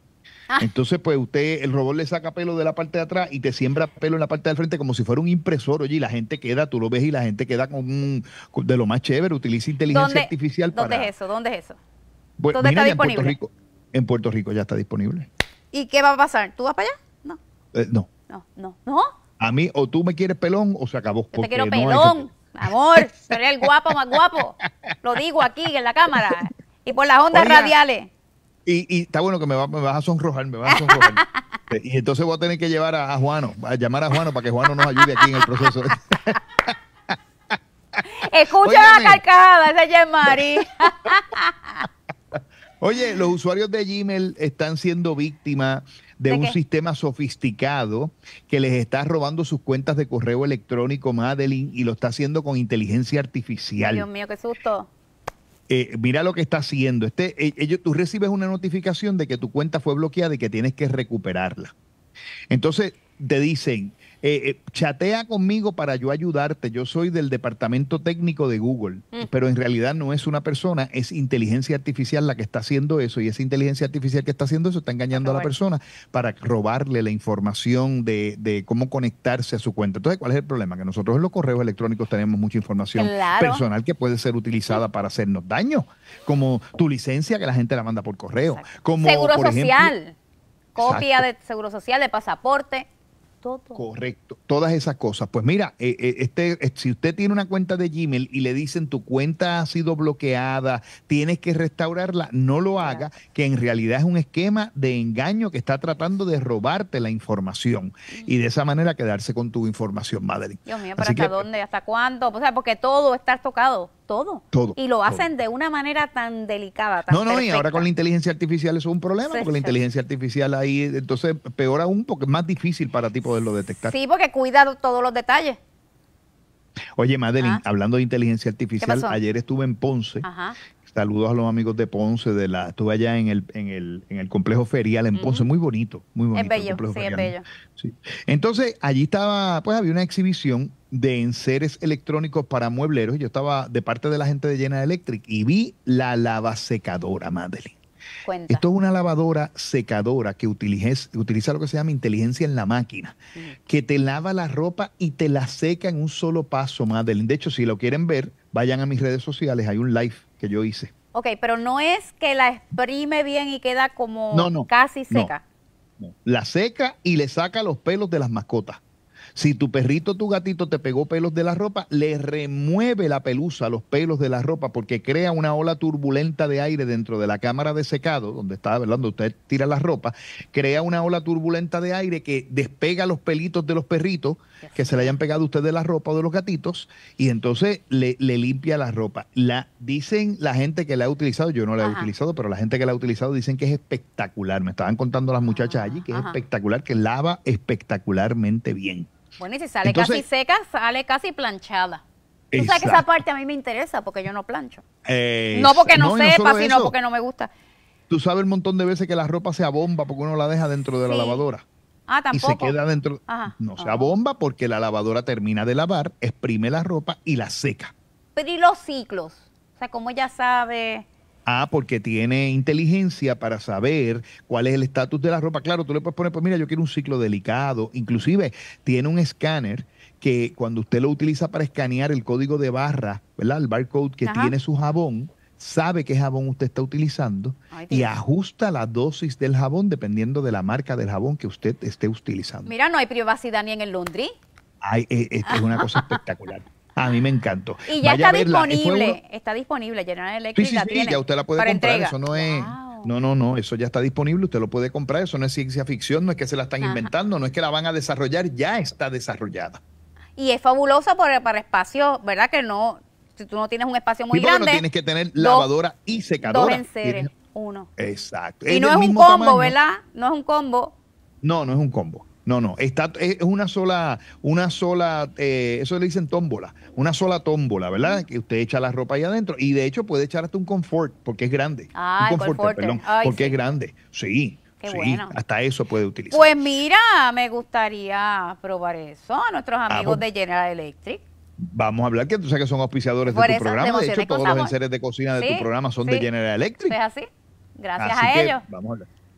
<laughs> Entonces, pues usted, el robot le saca pelo de la parte de atrás y te siembra pelo en la parte del frente como si fuera un impresor, oye, y la gente queda, tú lo ves y la gente queda con, un, de lo más chévere, utiliza inteligencia artificial ¿dónde es eso? ¿Dónde es eso? está disponible? En Puerto, Rico, en Puerto Rico ya está disponible. ¿Y qué va a pasar? ¿Tú vas para allá? No. Eh, no. No, no, A mí, o tú me quieres pelón o se acabó. Yo te quiero pelón, amor. Seré el guapo más guapo. Lo digo aquí en la cámara y por las ondas radiales. Y, está bueno que me, vas a sonrojar, me vas a sonrojar. <laughs> Eh, y entonces voy a tener que llevar a, Juano, a llamar a Juano para que Juano nos ayude aquí en el proceso. <laughs> Escucha la carcajada, de ya <laughs> Oye, los usuarios de Gmail están siendo víctimas de, un sistema sofisticado que les está robando sus cuentas de correo electrónico, Madeline, y lo está haciendo con inteligencia artificial. Dios mío, qué susto. Eh, mira lo que está haciendo. Este, eh, ellos, tú recibes una notificación de que tu cuenta fue bloqueada y que tienes que recuperarla. Entonces te dicen, eh, eh, chatea conmigo para yo ayudarte. Yo soy del departamento técnico de Google, mm. pero en realidad no es una persona, es inteligencia artificial la que está haciendo eso. Y esa inteligencia artificial que está haciendo eso está engañando a la persona para robarle la información de, cómo conectarse a su cuenta. Entonces, ¿cuál es el problema? Que nosotros en los correos electrónicos tenemos mucha información personal que puede ser utilizada para hacernos daño, como tu licencia que la gente la manda por correo, como seguro social, copia de seguro social, de pasaporte. Correcto, todas esas cosas. Pues mira, eh, eh, este, eh, si usted tiene una cuenta de Gmail y le dicen tu cuenta ha sido bloqueada, tienes que restaurarla, no lo haga, que en realidad es un esquema de engaño que está tratando de robarte la información y de esa manera quedarse con tu información, madre Dios mío, pero ¿hasta dónde? ¿Hasta cuándo? O sea, porque todo está tocado todo. Y lo hacen de una manera tan delicada. Tan no, no, y ahora con la inteligencia artificial es un problema, porque la inteligencia artificial ahí, entonces peor aún, porque es más difícil para ti poderlo detectar. Sí, porque cuida todos los detalles. Oye, Madeline, ah. hablando de inteligencia artificial, ayer estuve en Ponce Ajá. Saludos a los amigos de Ponce, de la, estuve allá en el, en el, en el complejo ferial en Ponce, muy bonito, muy bonito. Es bello, sí, es bello. Entonces, allí estaba, pues había una exhibición de enseres electrónicos para muebleros, y yo estaba de parte de la gente de Llena Electric y vi la lava secadora, Madeline. Cuenta. Esto es una lavadora secadora que utiliza, lo que se llama inteligencia en la máquina, mm. que te lava la ropa y te la seca en un solo paso, Madeline. De hecho, si lo quieren ver, vayan a mis redes sociales, hay un live que yo hice. Ok, pero no es que la exprime bien y queda como casi seca. No, la seca y le saca los pelos de las mascotas. Si tu perrito, tu gatito te pegó pelos de la ropa, le remueve la pelusa, los pelos de la ropa, porque crea una ola turbulenta de aire dentro de la cámara de secado, donde está, hablando usted tira la ropa, crea una ola turbulenta de aire que despega los pelitos de los perritos que se le hayan pegado usted de la ropa o de los gatitos y entonces le, le limpia la ropa. La, dicen la gente que la ha utilizado, yo no la he utilizado, pero la gente que la ha utilizado dicen que es espectacular. Me estaban contando las muchachas allí que es espectacular, que lava espectacularmente bien. Bueno, y si sale casi seca, sale casi planchada. Tú sabes que esa parte a mí me interesa porque yo no plancho. Eh, no porque no, sepa, sino porque no me gusta. Tú sabes el montón de veces que la ropa se abomba porque uno la deja dentro de la lavadora. Ah, ¿tampoco? Y se queda dentro. no se abomba ah. porque la lavadora termina de lavar, exprime la ropa y la seca. Pero ¿y los ciclos? O sea, como ya sabe? Ah, porque tiene inteligencia para saber cuál es el estatus de la ropa. Claro, tú le puedes poner, pues mira, yo quiero un ciclo delicado. Inclusive tiene un escáner que cuando usted lo utiliza para escanear el código de barra, ¿verdad? El barcode que tiene su jabón, sabe qué jabón usted está utilizando y ajusta la dosis del jabón dependiendo de la marca del jabón que usted esté utilizando. Mira, no hay privacidad ni en el laundry. Ay, eh, eh, es, una cosa espectacular. A mí me encantó. Y ya está disponible, está disponible, General Electric sí, sí, ya usted la puede comprar, eso no es... No, no, no, eso ya está disponible, usted lo puede comprar, eso no es ciencia ficción, no es que se la están inventando, no es que la van a desarrollar, ya está desarrollada. Y es fabulosa para, para espacios, ¿verdad? Que no, si tú no tienes un espacio muy grande. No tienes que tener lavadora y secadora. Dos en seres uno. Exacto. Y no es un combo, ¿verdad? No es un combo. No, no es un combo. No, no, está, es una sola, una sola, eh, eso le dicen tómbola, una sola tómbola, ¿verdad? Que usted echa la ropa ahí adentro y de hecho puede echar hasta un confort porque es grande. Ah, un confort, perdón, porque es grande. Sí, sí, hasta eso puede utilizar. Pues mira, me gustaría probar eso a nuestros ah, amigos pues de General Electric. Vamos a hablar que tú sabes que son auspiciadores de tu programa. De, hecho, todos los enseres de cocina de tu programa son de General Electric. Es pues así. Gracias a ellos.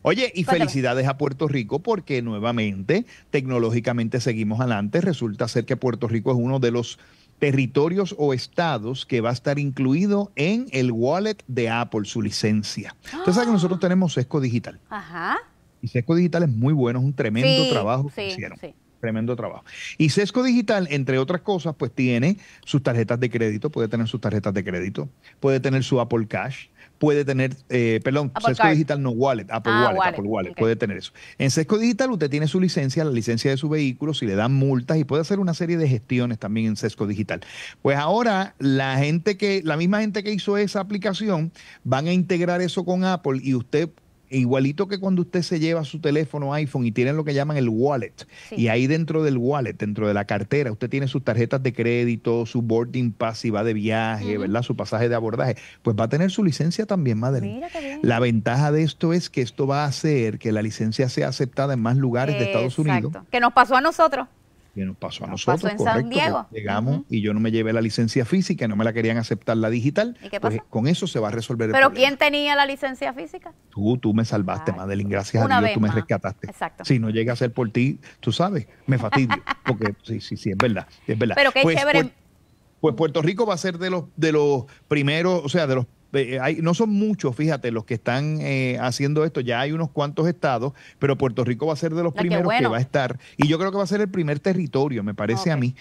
Oye, y felicidades a Puerto Rico porque nuevamente, tecnológicamente seguimos adelante. Resulta ser que Puerto Rico es uno de los territorios o estados que va a estar incluido en el wallet de Apple, su licencia. Usted sabes que nosotros ah. tenemos Sesco Digital. Ajá. Y Sesco Digital es muy bueno, es un tremendo trabajo que sí, hicieron. Sí. Tremendo trabajo. Y Sesco Digital, entre otras cosas, pues tiene sus tarjetas de crédito, puede tener sus tarjetas de crédito, puede tener su Apple Cash, puede tener, eh, perdón, Sesco Digital no Wallet, Apple ah, Wallet, Apple Wallet, puede tener eso. En Sesco Digital usted tiene su licencia, la licencia de su vehículo, si le dan multas y puede hacer una serie de gestiones también en Sesco Digital. Pues ahora la gente que, la misma gente que hizo esa aplicación, van a integrar eso con Apple y usted e igualito que cuando usted se lleva su teléfono iPhone y tiene lo que llaman el wallet, y ahí dentro del wallet, dentro de la cartera, usted tiene sus tarjetas de crédito, su boarding pass y va de viaje, ¿verdad? Su pasaje de abordaje, pues va a tener su licencia también, madre. Mira La ventaja de esto es que esto va a hacer que la licencia sea aceptada en más lugares de Estados Unidos. Que nos pasó a nosotros que nos pasó a nosotros, en San Diego. Llegamos y yo no me llevé la licencia física, no me la querían aceptar la digital. ¿Y qué pues con eso se va a resolver el ¿Pero quién tenía la licencia física? Tú, tú me salvaste, Madeline, gracias a Dios, tú me rescataste. Exacto. Si no llega a ser por ti, tú sabes, me fastidio, <laughs> porque sí, sí, sí, es verdad, es verdad. Pero pues, pues, pues Puerto Rico va a ser de los de los primeros, o sea, de los eh, no son muchos, fíjate, los que están eh, haciendo esto. Ya hay unos cuantos estados, pero Puerto Rico va a ser de los ah, primeros que va a estar. Y yo creo que va a ser el primer territorio, me parece a mí,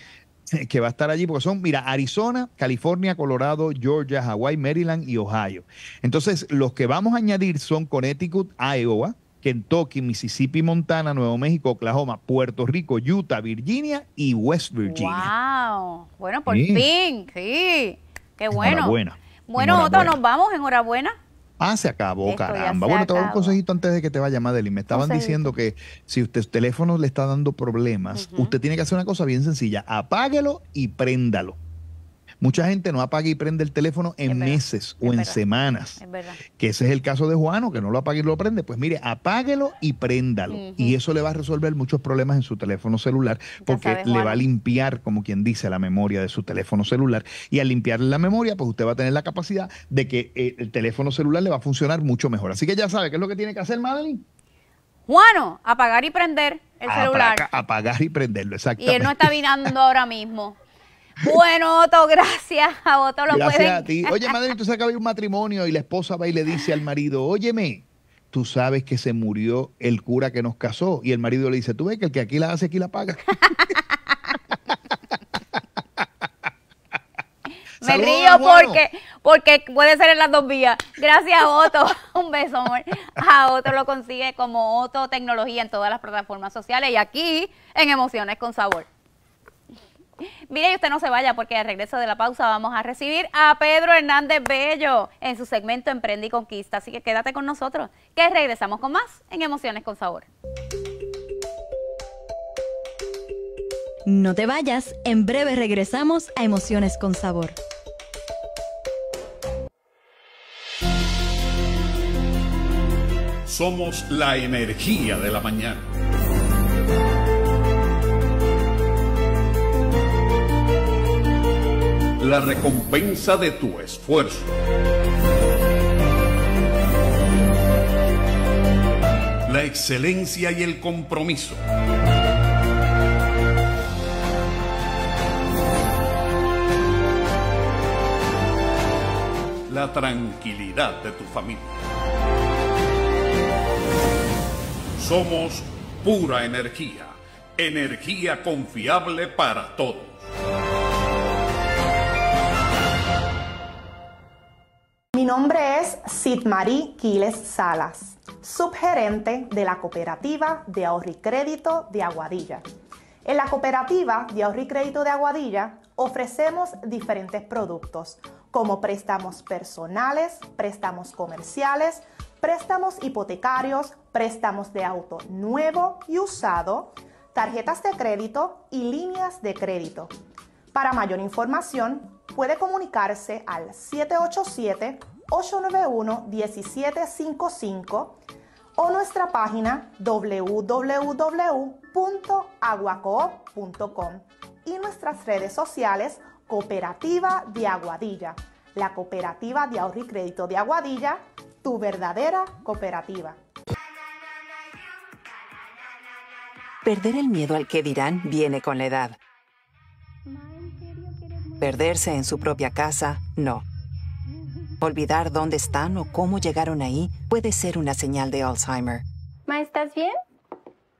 eh, que va a estar allí, porque son, mira, Arizona, California, Colorado, Georgia, Hawaii, Maryland y Ohio. Entonces, los que vamos a añadir son Connecticut, Iowa, Kentucky, Mississippi, Montana, Nuevo México, Oklahoma, Puerto Rico, Utah, Virginia y West Virginia. ¡Wow! Bueno, por fin, sí. Qué bueno. Bueno, Otto, nos vamos, enhorabuena. Ah, se acabó, caramba. bueno, te voy a dar un consejito antes de que te vaya, Madeline. Me estaban diciendo que si usted su teléfono le está dando problemas, usted tiene que hacer una cosa bien sencilla. Apáguelo y préndalo. Mucha gente no apaga y prende el teléfono en meses o en semanas. Es verdad. Que ese es el caso de Juano, que no lo apaga y lo prende. Pues mire, apáguelo y préndalo. Y eso le va a resolver muchos problemas en su teléfono celular, porque le va a limpiar, como quien dice, la memoria de su teléfono celular. Y al limpiarle la memoria, pues usted va a tener la capacidad de que eh, el teléfono celular le va a funcionar mucho mejor. Así que ya sabe qué es lo que tiene que hacer, Madeline. Juano, apagar y prender el celular. Apagar y prenderlo, exactamente. Y él no está mirando ahora mismo. <laughs> Bueno, Otto, gracias a Otto. Lo gracias a ti. Oye, madre, tú sabes que un matrimonio y la esposa va y le dice al marido, óyeme, tú sabes que se murió el cura que nos casó. Y el marido le dice, tú ves que el que aquí la hace, aquí la paga. <laughs> Me río porque, porque puede ser en las dos vías. Gracias, Otto. <laughs> Un beso, amor. A Otto lo consigue como Otto Tecnología en todas las plataformas sociales y aquí en Emociones con Sabor. Mire, y usted no se vaya porque al regreso de la pausa vamos a recibir a Pedro Hernández Bello en su segmento Emprende y Conquista. Así que quédate con nosotros, que regresamos con más en Emociones con Sabor. No te vayas, en breve regresamos a Emociones con Sabor. Somos la energía de la mañana. la recompensa de tu esfuerzo. La excelencia y el compromiso. La tranquilidad de tu familia. Somos pura energía, energía confiable para todos. nombre es marie Quiles Salas, subgerente de la cooperativa de ahorro y crédito de Aguadilla. En la cooperativa de ahorro y crédito de Aguadilla ofrecemos diferentes productos como préstamos personales, préstamos comerciales, préstamos hipotecarios, préstamos de auto nuevo y usado, tarjetas de crédito y líneas de crédito. Para mayor información puede comunicarse al 787 891-1755 o nuestra página www.aguacoop.com y nuestras redes sociales Cooperativa de Aguadilla, la Cooperativa de Ahorro y Crédito de Aguadilla, tu verdadera cooperativa. Perder el miedo al que dirán viene con la edad. Perderse en su propia casa, no. Olvidar dónde están o cómo llegaron ahí puede ser una señal de Alzheimer. Ma, ¿estás bien?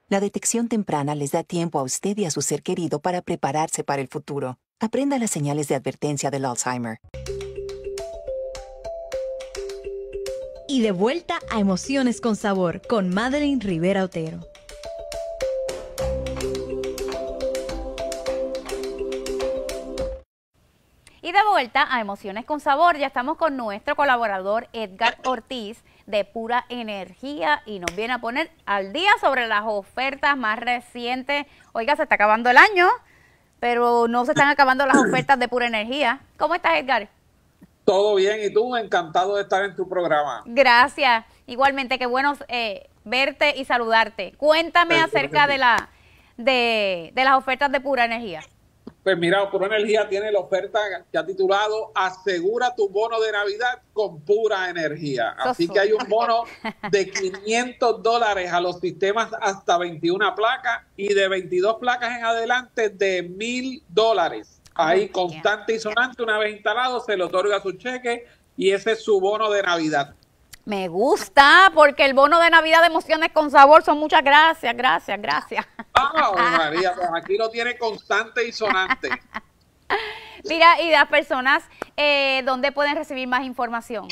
La detección temprana les da tiempo a usted y a su ser querido para prepararse para el futuro. Aprenda las señales de advertencia del Alzheimer. Y de vuelta a Emociones con Sabor con Madeline Rivera Otero. Y de vuelta a Emociones con Sabor, ya estamos con nuestro colaborador Edgar Ortiz de Pura Energía y nos viene a poner al día sobre las ofertas más recientes. Oiga, se está acabando el año, pero no se están acabando las ofertas de Pura Energía. ¿Cómo estás, Edgar? Todo bien, y tú, encantado de estar en tu programa. Gracias, igualmente, qué bueno eh, verte y saludarte. Cuéntame acerca de, la, de las ofertas de Pura Energía. Pues mira, Pura Energía tiene la oferta que ha titulado Asegura tu bono de Navidad con pura energía. Así que hay un bono <laughs> de 500 dólares a los sistemas hasta 21 placas y de 22 placas en adelante de 1000 dólares. Ahí constante y sonante, una vez instalado, se le otorga su cheque y ese es su bono de Navidad. Me gusta, porque el bono de Navidad de emociones con sabor son muchas gracias, gracias, gracias. Pues aquí lo tiene constante y sonante. Mira, y las personas, eh, ¿dónde pueden recibir más información?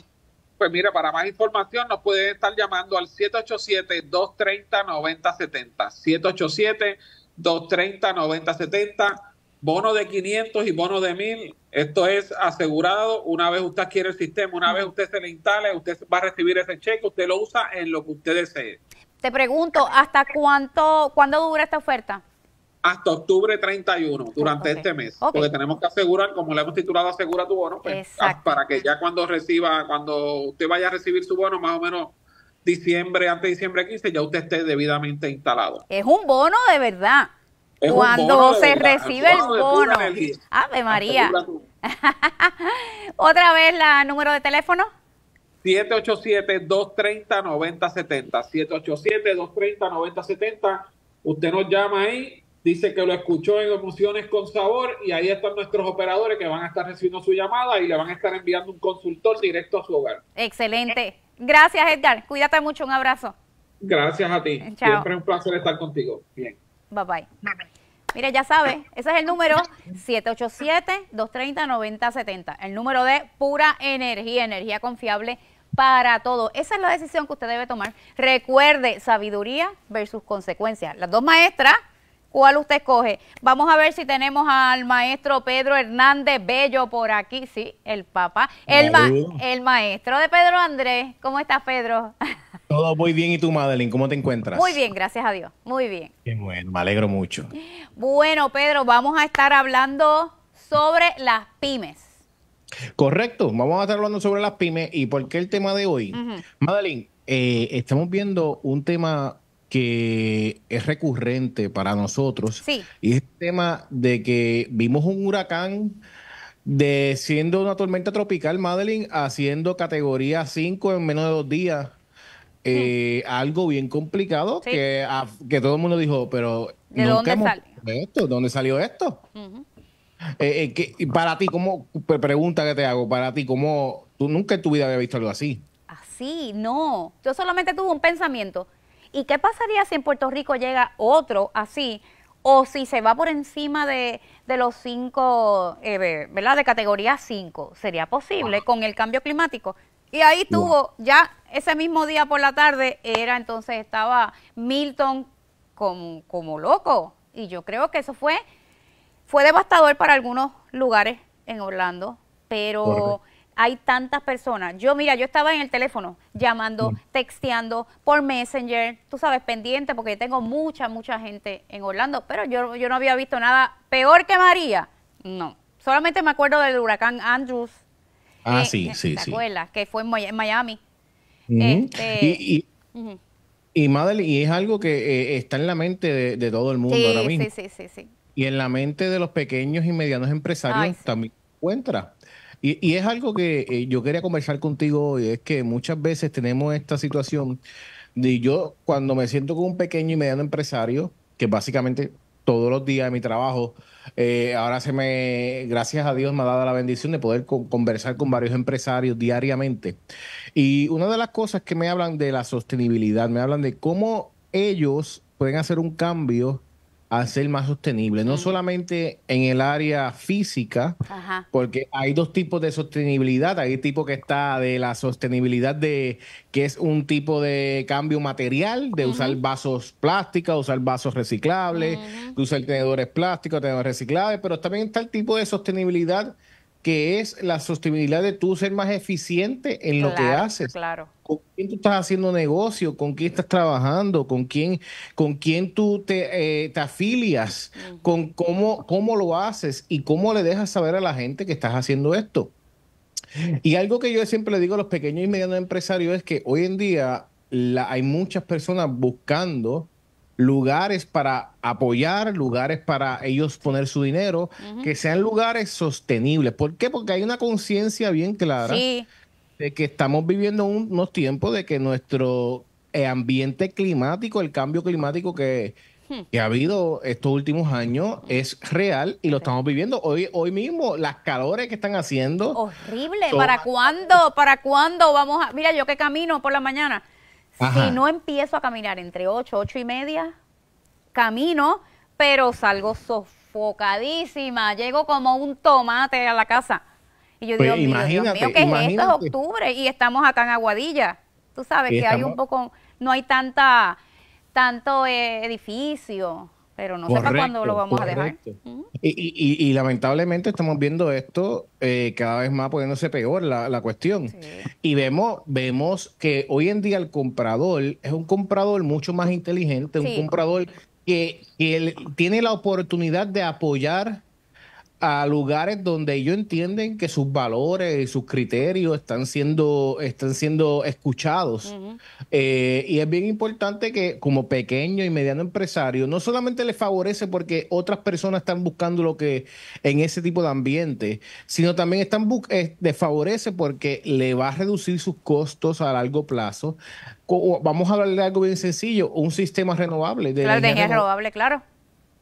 Pues mira, para más información nos pueden estar llamando al 787-230-9070. 787-230-9070. Bono de 500 y bono de 1000. Esto es asegurado. Una vez usted adquiere el sistema, una vez usted se le instale, usted va a recibir ese cheque, usted lo usa en lo que usted desee. Te pregunto, ¿hasta cuánto, cuándo dura esta oferta? Hasta octubre 31, durante este mes. Porque tenemos que asegurar, como le hemos titulado Asegura tu bono, pues, ah, para que ya cuando reciba, cuando usted vaya a recibir su bono, más o menos diciembre, antes de diciembre 15, ya usted esté debidamente instalado. Es un bono de verdad. cuando se recibe el bono. Ave María. <laughs> Otra vez la número de teléfono. 787-230-9070. 787-230-9070. Usted nos llama ahí, dice que lo escuchó en Emociones con Sabor y ahí están nuestros operadores que van a estar recibiendo su llamada y le van a estar enviando un consultor directo a su hogar. Excelente. Gracias, Edgar. Cuídate mucho. Un abrazo. Gracias a ti. Siempre es un placer estar contigo. Bien. Bye bye. Mira, ya sabes, ese es el número 787-230-9070, el número de pura energía, energía confiable para todo. Esa es la decisión que usted debe tomar. Recuerde, sabiduría versus consecuencias. Las dos maestras, ¿cuál usted escoge? Vamos a ver si tenemos al maestro Pedro Hernández Bello por aquí. Sí, el papá. El, el maestro de Pedro Andrés. ¿Cómo estás, Pedro? <laughs> Todo muy bien. ¿Y tú, Madeline? ¿Cómo te encuentras? Muy bien, gracias a Dios. Muy bien. Qué bueno, me alegro mucho. Bueno, Pedro, vamos a estar hablando sobre las pymes. Correcto, vamos a estar hablando sobre las pymes y por qué el tema de hoy. Madeline, eh, estamos viendo un tema que es recurrente para nosotros sí. y es el tema de que vimos un huracán de siendo una tormenta tropical, Madeline, haciendo categoría 5 en menos de dos días. Eh, algo bien complicado que, que todo el mundo dijo, pero ¿de dónde Esto, ¿dónde salió esto? Eh, eh, para ti, ¿cómo? Pregunta que te hago, para ti, ¿cómo? Tú nunca en tu vida habías visto algo así. Así, no. Yo solamente tuve un pensamiento. ¿Y qué pasaría si en Puerto Rico llega otro así? O si se va por encima de, los cinco, eh, ¿verdad? De categoría cinco, ¿Sería posible con el cambio climático? Y ahí tuvo, ya ese mismo día por la tarde, era entonces, estaba Milton como, como loco. Y yo creo que eso fue fue devastador para algunos lugares en Orlando, pero hay tantas personas. Yo, mira, yo estaba en el teléfono llamando, mm. texteando, por Messenger, tú sabes, pendiente, porque tengo mucha, mucha gente en Orlando, pero yo, yo no había visto nada peor que María. No, solamente me acuerdo del huracán Andrews. Ah, sí, sí, sí, Acuerdas? Que fue en Miami. Mm. Este, y, y, y, es algo que eh, está en la mente de, todo el mundo ahora mismo. Sí, sí, sí, sí y en la mente de los pequeños y medianos empresarios también encuentra. Y, es algo que eh, yo quería conversar contigo hoy, es que muchas veces tenemos esta situación de yo cuando me siento con un pequeño y mediano empresario, que básicamente todos los días de mi trabajo, eh, ahora se me, gracias a Dios me ha dado la bendición de poder conversar con varios empresarios diariamente. Y una de las cosas que me hablan de la sostenibilidad, me hablan de cómo ellos pueden hacer un cambio a ser más sostenible, no solamente en el área física, porque hay dos tipos de sostenibilidad, hay el tipo que está de la sostenibilidad de que es un tipo de cambio material, de usar vasos plásticos, usar vasos reciclables, de usar tenedores plásticos, tenedores reciclables, pero también está el tipo de sostenibilidad que es la sostenibilidad de tú ser más eficiente en lo que haces. Claro. ¿Con quién tú estás haciendo negocio? ¿Con quién estás trabajando? ¿Con quién, con quién tú te, eh, te afilias? ¿Con cómo, cómo lo haces? ¿Y cómo le dejas saber a la gente que estás haciendo esto? Y algo que yo siempre le digo a los pequeños y medianos empresarios es que hoy en día hay muchas personas buscando lugares para apoyar, lugares para ellos poner su dinero, que sean lugares sostenibles. ¿Por qué? Porque hay una conciencia bien clara de que estamos viviendo unos tiempos de que nuestro eh, ambiente climático, el cambio climático que, hmm. ha habido estos últimos años hmm. es real y lo estamos viviendo hoy hoy mismo las calores que están haciendo horrible para cuándo para cuándo vamos a mira yo que camino por la mañana si no empiezo a caminar entre 8, ocho y media, camino, pero salgo sofocadísima. Llego como un tomate a la casa. Y yo pues digo, Dios mío, ¿qué es esto? Es octubre y estamos acá en Aguadilla. Tú sabes que hay un poco, no hay tanta, tanto eh, edificio pero no sepa cuándo lo vamos a dejar. y, y, lamentablemente estamos viendo esto eh, cada vez más poniéndose peor la, cuestión. Y vemos, vemos que hoy en día el comprador es un comprador mucho más inteligente, un comprador que, que tiene la oportunidad de apoyar a lugares donde ellos entienden que sus valores y sus criterios están siendo, están siendo escuchados. Eh, y es bien importante que como pequeño y mediano empresario, no solamente les favorece porque otras personas están buscando lo que en ese tipo de ambiente, sino también están eh, favorece porque le va a reducir sus costos a largo plazo. vamos a hablar de algo bien sencillo, un sistema renovable. De energía renovable, claro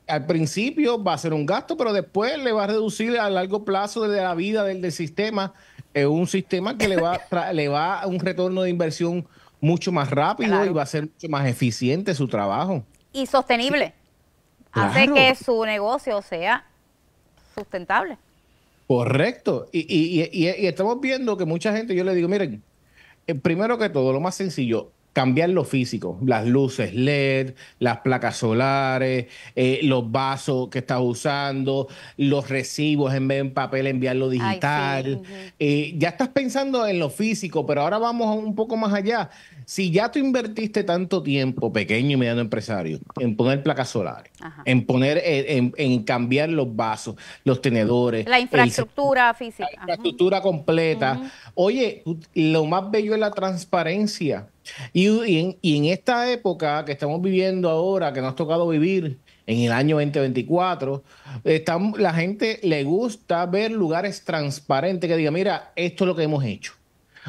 al principio va a ser un gasto, pero después le va a reducir a largo plazo desde la vida del, sistema, es eh, un sistema que le va, a le va un retorno de inversión mucho más rápido y va a ser mucho más eficiente su trabajo. Y sostenible. Hace que su negocio sea sustentable. Correcto. Y, y, estamos viendo que mucha gente, yo le digo, miren, eh, primero que todo, lo más sencillo, cambiar lo físico, las luces LED, las placas solares, eh, los vasos que estás usando, los recibos en vez de en papel enviarlo digital. Eh, ya estás pensando en lo físico, pero ahora vamos un poco más allá. Si ya tú invertiste tanto tiempo, pequeño y mediano empresario, en poner placas solares, en poner, eh, en, cambiar los vasos, los tenedores, la infraestructura física, la infraestructura completa. Oye, lo más bello es la transparencia y, y, en, esta época que estamos viviendo ahora, que nos ha tocado vivir, en el año 2024. la gente le gusta ver lugares transparentes que diga, mira, esto es lo que hemos hecho.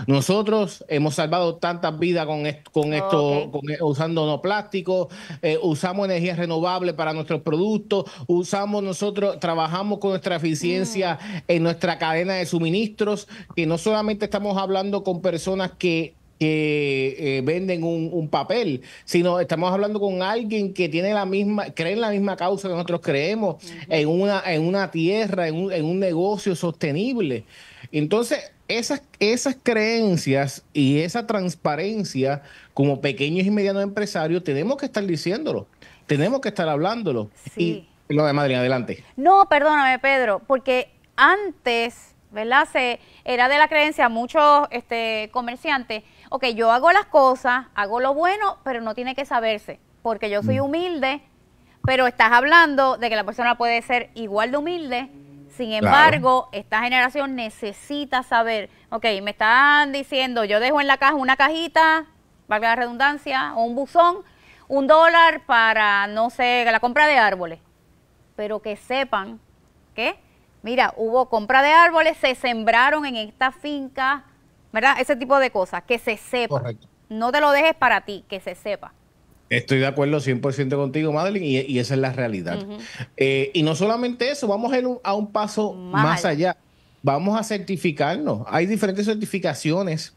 Nosotros hemos salvado tantas vidas con, con oh, esto, eh, usando no plástico, eh, usamos energías renovables para nuestros productos, usamos nosotros, trabajamos con nuestra eficiencia mm. en nuestra cadena de suministros, que no solamente estamos hablando con personas que que eh, eh, venden un, papel, sino estamos hablando con alguien que tiene la misma, cree en la misma causa que nosotros creemos, en, una, en una tierra, en un, en un negocio sostenible. Entonces, esas, esas creencias y esa transparencia como pequeños y medianos empresarios tenemos que estar diciéndolo, tenemos que estar hablándolo. Y lo de Madrid, adelante. No, perdóname, Pedro, porque antes, ¿verdad? Se, era de la creencia muchos este, comerciantes ok, yo hago las cosas, hago lo bueno, pero no tiene que saberse, porque yo soy mm. humilde, pero estás hablando de que la persona puede ser igual de humilde. Sin embargo, esta generación necesita saber, ok, me están diciendo, yo dejo en la caja una cajita, valga la redundancia, o un buzón, un dólar para, no sé, la compra de árboles. Pero que sepan que, mira, hubo compra de árboles, se sembraron en esta finca ¿verdad? Ese tipo de cosas, que se sepa. No te lo dejes para ti, que se sepa. Estoy de acuerdo 100% contigo, Madeline, y, esa es la realidad. Eh, y no solamente eso, vamos a, ir a un paso más allá. Vamos a certificarnos. Hay diferentes certificaciones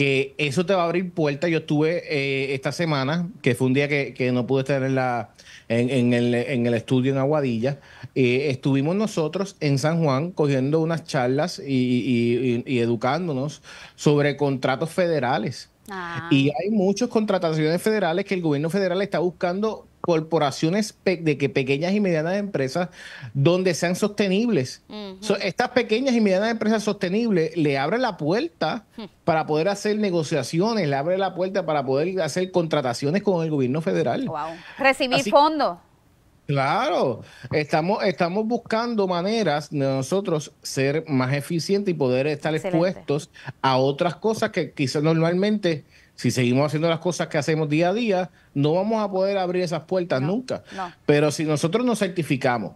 que eso te va a abrir puertas. Yo estuve eh, esta semana, que fue un día que, no pude estar en, la, en, el, en el, estudio en Aguadilla, eh, estuvimos nosotros en San Juan cogiendo unas charlas y, educándonos sobre contratos federales. Ah. Y hay muchas contrataciones federales que el gobierno federal está buscando corporaciones de que pequeñas y medianas empresas donde sean sostenibles. estas pequeñas y medianas empresas sostenibles le abren la puerta hmm. para poder hacer negociaciones, le abre la puerta para poder hacer contrataciones con el gobierno federal. Wow. Recibir fondos. Claro, estamos, estamos buscando maneras de nosotros ser más eficientes y poder estar expuestos a otras cosas que quizás normalmente si seguimos haciendo las cosas que hacemos día a día, no vamos a poder abrir esas puertas nunca. Pero si nosotros nos certificamos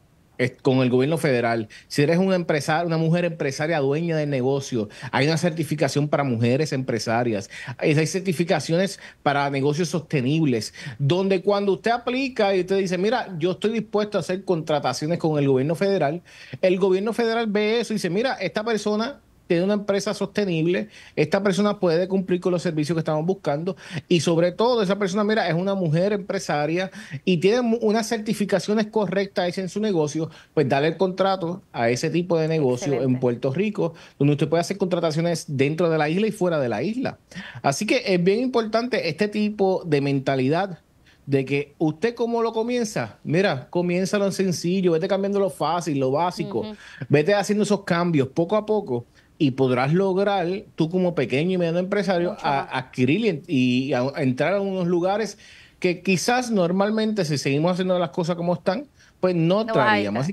con el gobierno federal, si eres un empresario, una mujer empresaria dueña del negocio, hay una certificación para mujeres empresarias, hay certificaciones para negocios sostenibles, donde cuando usted aplica y usted dice, mira, yo estoy dispuesto a hacer contrataciones con el gobierno federal, el gobierno federal ve eso y dice, mira, esta persona tiene una empresa sostenible, esta persona puede cumplir con los servicios que estamos buscando y sobre todo esa persona, mira, es una mujer empresaria y tiene unas certificaciones correctas en su negocio, pues dale el contrato a ese tipo de negocio en Puerto Rico, donde usted puede hacer contrataciones dentro de la isla y fuera de la isla. Así que es bien importante este tipo de mentalidad de que usted cómo lo comienza, mira, comienza lo sencillo, vete cambiando lo fácil, lo básico, vete haciendo esos cambios poco a poco y podrás lograr, tú como pequeño y medio empresario, a, adquirir y, entrar a unos lugares que quizás normalmente si seguimos haciendo las cosas como están, pues no, traeríamos.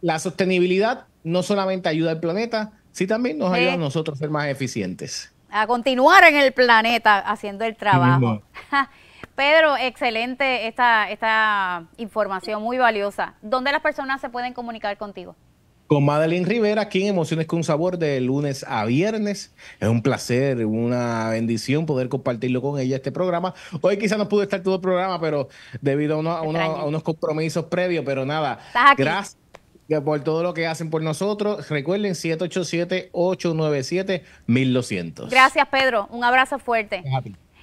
La sostenibilidad no solamente ayuda al planeta, sino también nos ayuda a nosotros a ser más eficientes. A continuar en el planeta haciendo el trabajo. <laughs> Pedro, excelente esta, esta información, muy valiosa. ¿Dónde las personas se pueden comunicar contigo? con Madeline Rivera aquí en Emociones con Sabor de lunes a viernes. Es un placer, una bendición poder compartirlo con ella este programa. Hoy quizá no pudo estar todo el programa, pero debido a, unos compromisos previos, pero nada, gracias por todo lo que hacen por nosotros. Recuerden 787-897-1200. Gracias Pedro, un abrazo fuerte.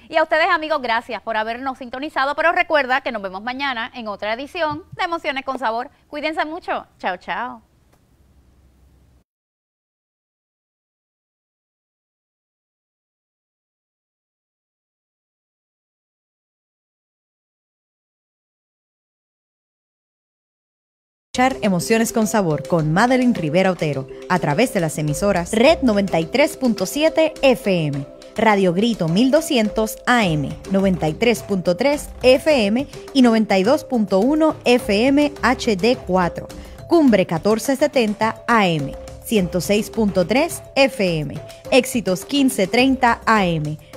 Y a ustedes amigos, gracias por habernos sintonizado, pero recuerda que nos vemos mañana en otra edición de Emociones con Sabor. Cuídense mucho. Chao, chao. Emociones con Sabor con Madeline Rivera Otero a través de las emisoras Red 93.7 FM, Radio Grito 1200 AM, 93.3 FM y 92.1 FM HD4, Cumbre 1470 AM, 106.3 FM, Éxitos 1530 AM